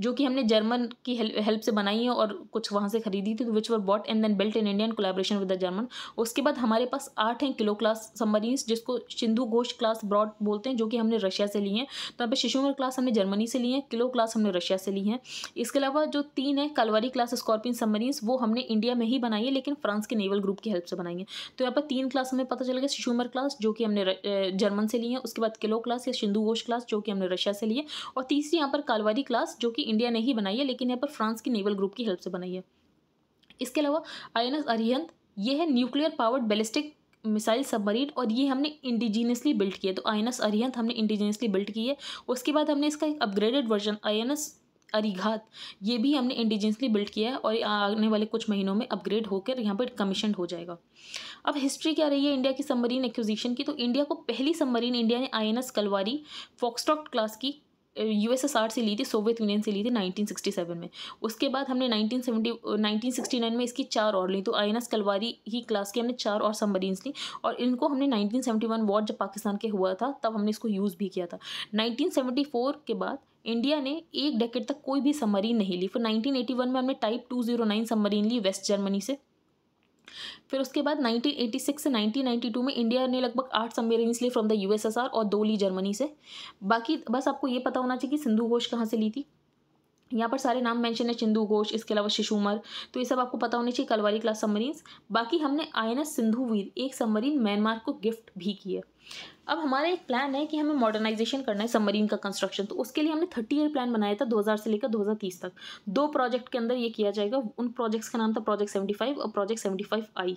जो कि हमने जर्मन की हेल्प से बनाई है और कुछ वहाँ से खरीदी थी which were bought and then built in Indian collaboration with the German उसके बाद हमारे पास आठ हैं किलो क्लास सबमरीन्स जिसको सिंधु घोष क्लास ब्रॉड बोलते हैं जो कि हमने रशिया से ली हैं तो यहाँ पर शिशुमर क्लास हमने जर्मनी से ली हैं किलो क्लास हमने रशिया से ली हैं इसके अलावा जो तीन है कलवारी क्लास स्कॉर्पियन सबमरीन वो हमने इंडिया में ही बनाई है लेकिन फ्रांस के नेवल ग्रुप की हेल्प से बनाई है तो यहाँ पर तीन क्लास हमें पता चलेगा शिशुमर क्लास जो कि हमने जर्मन से ली है उसके बाद किलो क्लास या सिंधु घोष क्लास जो कि हमने रशिया से ली है और तीसरी यहाँ पर कालवारी क्लास जो कि इंडिया ने ही बनाई है लेकिन यहाँ पर फ्रांस की नेवल ग्रुप की हेल्प से बनाई है इसके अलावा आई एन एस अरिहंत ये है nuclear powered ballistic missile submarine और ये हमने इंडिजीनियसली बिल्ड किया तो आई एन एस अरिहंत हमने इंडिजीनियसली बिल्ड की है उसके बाद हमने इसका एक upgraded version I N S Arighat ये भी हमने इंडिजीनियसली बिल्ड किया है और आने वाले कुछ महीनों में अपग्रेड होकर यहाँ पर कमीशन हो जाएगा अब हिस्ट्री क्या रही है इंडिया की सबमरीन एक्विजिशन की तो इंडिया को पहली सबमरीन इंडिया ने I N S Kalvari Foxtrot class की यूएसएसआर से ली थी सोवियत यूनियन से ली थी 1967 में उसके बाद हमने 1970 1969 में इसकी चार और ली तो आई एन कलवारी ही क्लास की हमने चार और सबमरीन्स ली और इनको हमने 1971 वॉर जब पाकिस्तान के हुआ था तब हमने इसको यूज़ भी किया था 1974 के बाद इंडिया ने एक डेकेट तक कोई भी सबमरीन नहीं ली फिर 1981 में हमने टाइप 209 सबमरीन ली वेस्ट जर्मनी से फिर उसके बाद 1986 से 1992 में इंडिया ने लगभग आठ सबमरीन ली फ्रॉम द यूएसएसआर और दो ली जर्मनी से बाकी बस आपको ये पता होना चाहिए कि सिंधु घोष कहाँ से ली थी यहाँ पर सारे नाम मेंशन है सिंधु घोष इसके अलावा शिशुमर तो ये सब आपको पता होना चाहिए कलवारी क्लास सबमरीन्स बाकी हमने आई एन एस सिंधुवीर एक सबमरीन म्यांमार को गिफ्ट भी किया अब हमारा एक प्लान है कि हमें मॉडर्नाइजेशन करना है सबमरीन का कंस्ट्रक्शन तो उसके लिए हमने थर्टी ईयर प्लान बनाया था 2000 से लेकर 2030 तक दो प्रोजेक्ट के अंदर ये किया जाएगा उन प्रोजेक्ट्स का नाम था प्रोजेक्ट 75 और प्रोजेक्ट 75 आई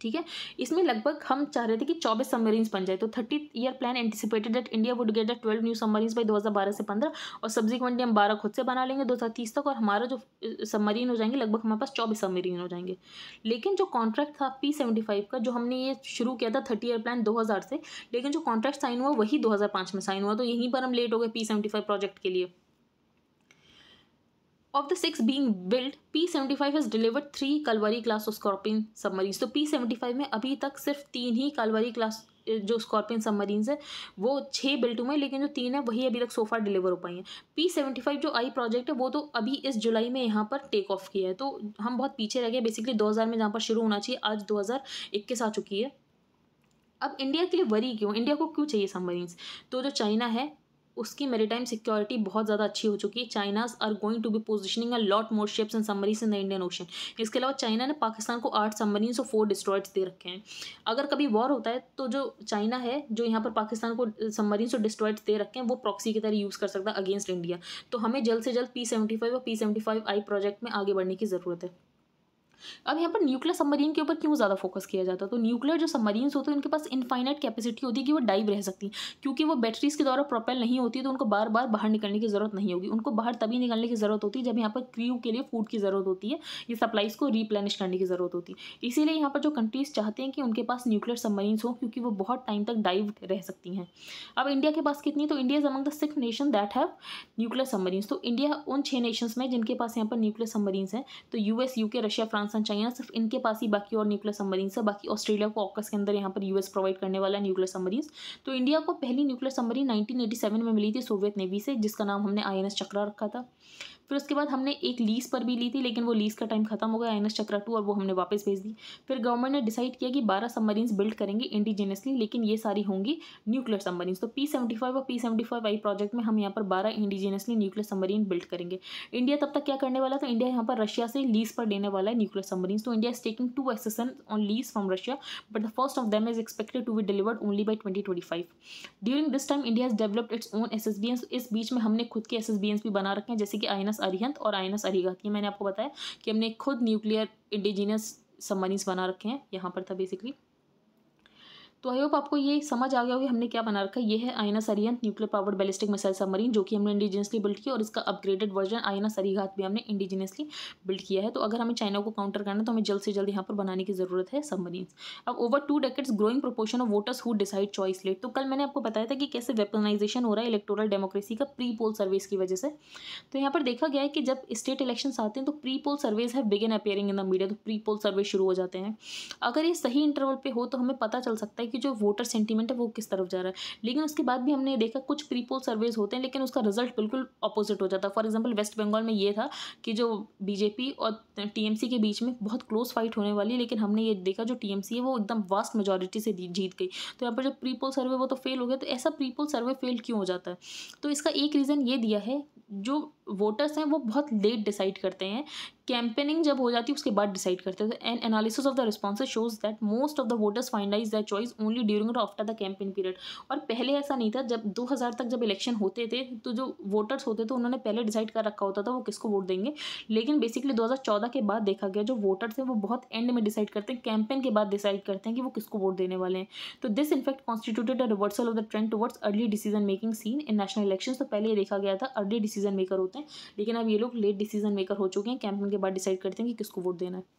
ठीक है इसमें लगभग हम चाह रहे थे कि 24 सबमरीन्स बन जाए तो thirty year plan anticipated that India would get the twelve new submarines हज़ार 2012 से 15 और सब्सिक्वेंटली हम 12 खुद से बना लेंगे 2030 तक और हमारा जो सबमरीन हो जाएंगे लगभग हमारे पास चौबीस सबमरीन हो जाएंगे लेकिन जो कॉन्ट्रैक्ट था पी सेवेंटी फाइव का जो हमने ये शुरू किया था थर्टी ईयर प्लान दो हज़ार से लेकिन जो कॉन्ट्रैक्ट साइन हुआ वही दो हज़ार पाँच में साइन हुआ तो यहीं पर हम लेट हो गए पी सेवेंटी फाइव प्रोजेक्ट के लिए the six six build P seventy five has delivered three Kalvari class Scorpene submarine तो सेवेंटी फाइव में अभी तक सिर्फ तीन ही कलवरी क्लास जो स्कॉर्पियन सबमरीन्स है वो छः बिल्ट हुए लेकिन जो तीन है वही अभी तक सोफा डिलीवर हो पाई हैं पी सेवेंटी फाइव जो आई प्रोजेक्ट है वो तो अभी इस जुलाई में यहाँ पर टेक ऑफ किया है तो हम बहुत पीछे रह गए बेसिकली दो हज़ार में जहाँ पर शुरू होना चाहिए आज दो हज़ार इक्कीस आ चुकी है अब इंडिया के लिए वरी क्यों इंडिया को क्यों चाहिए सबमरीन्स तो जो चाइना है उसकी मेरीटाइम सिक्योरिटी बहुत ज़्यादा अच्छी हो चुकी है China's are going to be positioning a lot more ships and submarine in the Indian Ocean इसके अलावा चाइना ने पाकिस्तान को आठ सबमरीन और फोर डिस्ट्रॉयर्स दे रखे हैं अगर कभी वॉर होता है तो जो चाइना है जो यहाँ पर पाकिस्तान को सबमरीन और डिस्ट्रॉयर्स दे रखे हैं वो प्रॉक्सी की तरह यूज़ कर सकता है अगेंस्ट इंडिया तो हमें जल्द से जल्द पी सेवेंटी फाइव और P seventy five I project में आगे बढ़ने की ज़रूरत है अब यहाँ पर न्यूक्लियर सबमरीन के ऊपर क्यों ज़्यादा फोकस किया जाता है तो न्यूक्लियर जो सबमरीन्स होते हैं उनके पास इनफाइनाइट कैपेसिटी होती है कि वो डाइव रह सकती क्योंकि वो बैटरीज के द्वारा प्रोपेल नहीं होती तो उनको बार बार बाहर निकलने की ज़रूरत नहीं होगी उनको बाहर तभी निकलने की ज़रूरत होती है जब यहाँ पर क्रू के लिए फूड की ज़रूरत होती है ये सप्लाईज़ को रिप्लेनिश करने की ज़रूरत होती है इसीलिए यहाँ पर जो कंट्रीज़ चाहते हैं कि उनके पास न्यूक्लियर सबमरीन्स हों क्योंकि वो बहुत टाइम तक डाइव रह सकती हैं अब इंडिया के पास कितनी तो India is among the six nation that have nuclear submarines तो इंडिया उन छः नेशंस में जिनके पास यहाँ पर न्यूक्लियर सबमरीन्स हैं तो यूएस यूके रशिया फ्रांस आंसर चाइना सिर्फ इनके पास ही बाकी और न्यूक्लियर सबमरीन है बाकी ऑस्ट्रेलिया को ऑकस के अंदर यहाँ पर यूएस प्रोवाइड करने वाला है न्यूक्लियर सबमरीन तो इंडिया को पहली न्यूक्लियर सबमरीन 1987 में मिली थी सोवियत नेवी से जिसका नाम हमने आई चक्रा रखा था फिर उसके बाद हमने एक लीज़ पर भी ली थी लेकिन वो लीज़ का टाइम खत्म हो गया एन चक्रा टू और वो हमने वापस भेज दी फिर गवर्नमेंट ने डिसाइड किया कि बारह सबमरीन्स बिल्ड करेंगे इंडिजीनियसली लेकिन ये सारी होंगी न्यूक्लियर सबमरीन्स तो पी सेवेंटी फाइव और P seventy five I project में हम यहाँ पर बारह इंडिजीनियसली न्यूक्लियर सबमरीन बिल्ड करेंगे इंडिया तब तक क्या करने वाला था इंडिया यहाँ पर रशिया से लीज पर देने वाला है न्यूक्लियर सबमरीन्स तो India is taking two accession on lease from Russia but the first of them is expected to be delivered only by twenty twenty five during this time India is developed its own S S B N S बीच में हमने खुद के S S B S भी बना रखे हैं जैसे कि आई एन आइनस अरिहंत और आइनस अरिहत ये मैंने आपको बताया कि हमने खुद न्यूक्लियर इंडिजीनियस सबमरीन्स बना रखे हैं यहाँ पर था बेसिकली तो आई होप आपको ये समझ आ गया होगा हमने क्या बना रखा है ये है आयना सरियंत nuclear powered ballistic missile submarine जो कि हमने इंडिजिनियसली बिल्ड किया और इसका अपग्रेडेड वर्जन आयना सरीघात भी हमने इंडिजिनियसली बिल्ड किया है तो अगर हमें चाइना को काउंटर करना है तो हमें जल्द से जल्द यहाँ पर बनाने की जरूरत है सबमरीन अब over two decades growing proportion of voters who decide choice late तो कल मैंने आपको बताया था कि कैसे वेपनाइजेशन हो रहा है इलेक्टोरल डेमोक्रेसी का प्री पोल सर्वेस की वजह से तो यहाँ पर देखा गया है कि जब स्टेट इलेक्शन आते हैं तो प्री पोल सर्विस है begin appearing in the media तो प्री पोल सर्वे शुरू हो जाते हैं अगर ये सही इंटरवल पर हो तो हमें पता चल सकता है कि कि जो वोटर सेंटीमेंट है वो किस तरफ जा रहा है लेकिन उसके बाद भी हमने देखा कुछ प्रीपोल सर्वेज होते हैं लेकिन उसका रिजल्ट बिल्कुल अपोजिट हो जाता है फॉर एग्जाम्पल वेस्ट बंगाल में ये था कि जो बीजेपी और टीएमसी के बीच में बहुत क्लोज फाइट होने वाली लेकिन हमने ये देखा जो टीएमसी है वो एकदम वास्ट मेजोरिटी से जीत गई तो यहाँ पर जो प्रीपोल सर्वे वो तो फेल हो गया तो ऐसा प्रीपोल सर्वे फेल क्यों हो जाता है तो इसका एक रीज़न ये दिया है जो वोटर्स हैं वो बहुत लेट डिसाइड करते हैं कैंपेनिंग जब हो जाती है उसके बाद डिसाइड करते हैं and analysis of the response shows that most of the voters finalise that choice only during और आफ्टर द कैंपेन पीरियड और पहले ऐसा नहीं था जब 2000 तक जब इलेक्शन होते थे तो जो वोटर्स होते थे उन्होंने पहले डिसाइड कर रखा होता था वो किसको वोट देंगे लेकिन बेसिकली 2014 के बाद देखा गया जो वोटर्स हैं वो बहुत एंड में डिसाइड करते हैं कैंपेन के बाद डिसाइड करते हैं कि वो किसको वोट देने वाले हैं तो this in fact constituted a reversal of the trend towards early decision making seen in national election तो पहले ये देखा गया था अर्ली डिसीजन मेकर होते हैं लेकिन अब ये लोग लेट डिसीजन मेकर हो चुके हैं कैंपेन के बाद डिसाइड करते हैं कि किसको वोट देना है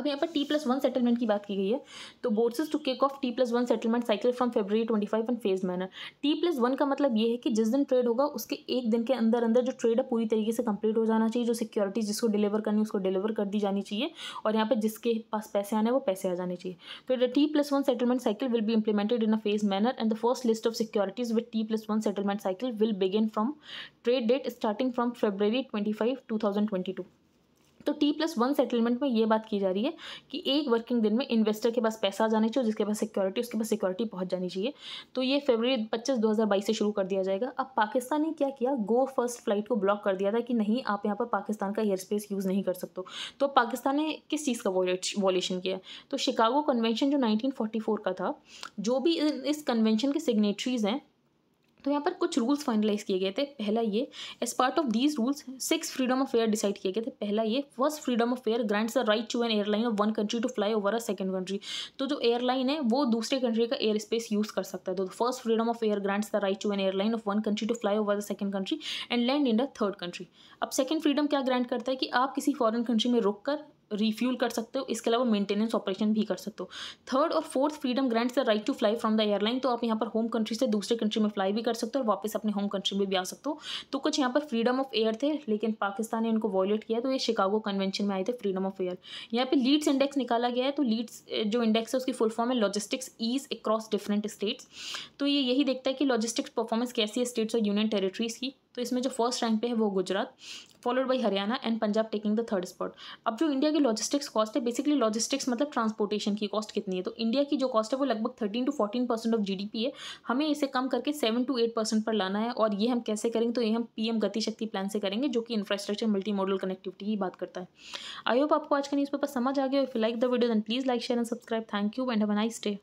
अब यहाँ पर टी प्लस वन सेटलमेंट की बात की गई है तो bourses to kick off T plus one settlement cycle from February twenty five and phase manner T plus one का मतलब ये है कि जिस दिन ट्रेड होगा उसके एक दिन के अंदर अंदर जो ट्रेड है पूरी तरीके से कंप्लीट हो जाना चाहिए जो सिक्योरिटीज जिसको डिलीवर करनी है उसको डिलीवर कर दी जानी चाहिए और यहाँ पर जिसके पास पैसे आने वो पैसे आ जाने चाहिए तो the T plus one settlement cycle will be implemented in a phase manner and the first list of securities with T plus one settlement cycle will begin from trade date starting from February twenty five two thousand twenty two तो T plus one settlement में ये बात की जा रही है कि एक वर्किंग दिन में इन्वेस्टर के पास पैसा जाना चाहिए जिसके पास सिक्योरिटी उसके पास सिक्योरिटी पहुंच जानी चाहिए तो ये फेबर पच्चीस दो से शुरू कर दिया जाएगा अब पाकिस्तान ने क्या किया गो फर्स्ट फ्लाइट को ब्लॉक कर दिया था कि नहीं आप यहाँ पर पाकिस्तान का एयर स्पेस यूज़ नहीं कर सकते तो पाकिस्तान ने किस चीज़ का वॉलेशन किया तो शिकागो कन्वेंशन जो नाइनटीन का था जो भी इस कन्वेंशन के सिग्नेटरीज हैं तो यहाँ पर कुछ रूल्स फाइनलाइज किए गए थे पहला ये as part of these rules six freedom of air decide किए गए थे पहला ये first freedom of air grants the right to an airline of one country to fly over a second country तो जो एयरलाइन है वो दूसरे कंट्री का एयर स्पेस यूज कर सकता है तो first freedom of air grants the right to an airline of one country to fly over the second country and land in the third country अब सेकंड फ्रीडम क्या grant करता है कि आप किसी फॉरन कंट्री में रुक कर रिफ्यूल कर सकते हो इसके अलावा मेंटेनेंस ऑपरेशन भी कर सकते हो थर्ड और fourth freedom grants the right to fly from the airline तो आप यहाँ पर होम कंट्री से दूसरे कंट्री में फ्लाई भी कर सकते हो और वापस अपने होम कंट्री में भी आ सकते हो तो कुछ यहाँ पर फ्रीडम ऑफ एयर थे लेकिन पाकिस्तान ने इनको वॉयलेट किया तो ये शिकागो कन्वेंशन में आए थे फ्रीडम ऑफ एयर यहाँ पर लीड्स इंडेक्स निकाला गया है तो लीड्स जो इंडेक्स है उसकी फुल फॉर्म है logistics ease across different states तो ये यही देखता है कि लॉजिस्टिक्स परफॉर्मेंस कैसी है स्टेट्स और यूनियन टेरेटरीज की तो इसमें जो फर्स्ट रैंक पे है वो Gujarat followed by Haryana and Punjab taking the third spot अब जो इंडिया की लॉजिस्टिक्स कॉस्ट है बेसिकली लॉजिस्टिक्स मतलब ट्रांसपोर्टेशन की कॉस्ट कितनी है तो इंडिया की जो कॉस्ट है वो लगभग thirteen to fourteen percent of G D P है हमें इसे कम करके सेवन टू एट परसेंट पर लाना है और ये हम कैसे करेंगे तो ये हम पी गति शक्ति प्लान से करेंगे जो कि इंफ्रास्ट्रक्चर मल्टी मॉडल कनेक्टिविटी की बात करता है आई होप आपको आज का न्यूज़ पेपर समझ आ गया if like the video then please like share and subscribe thank you and have a nice day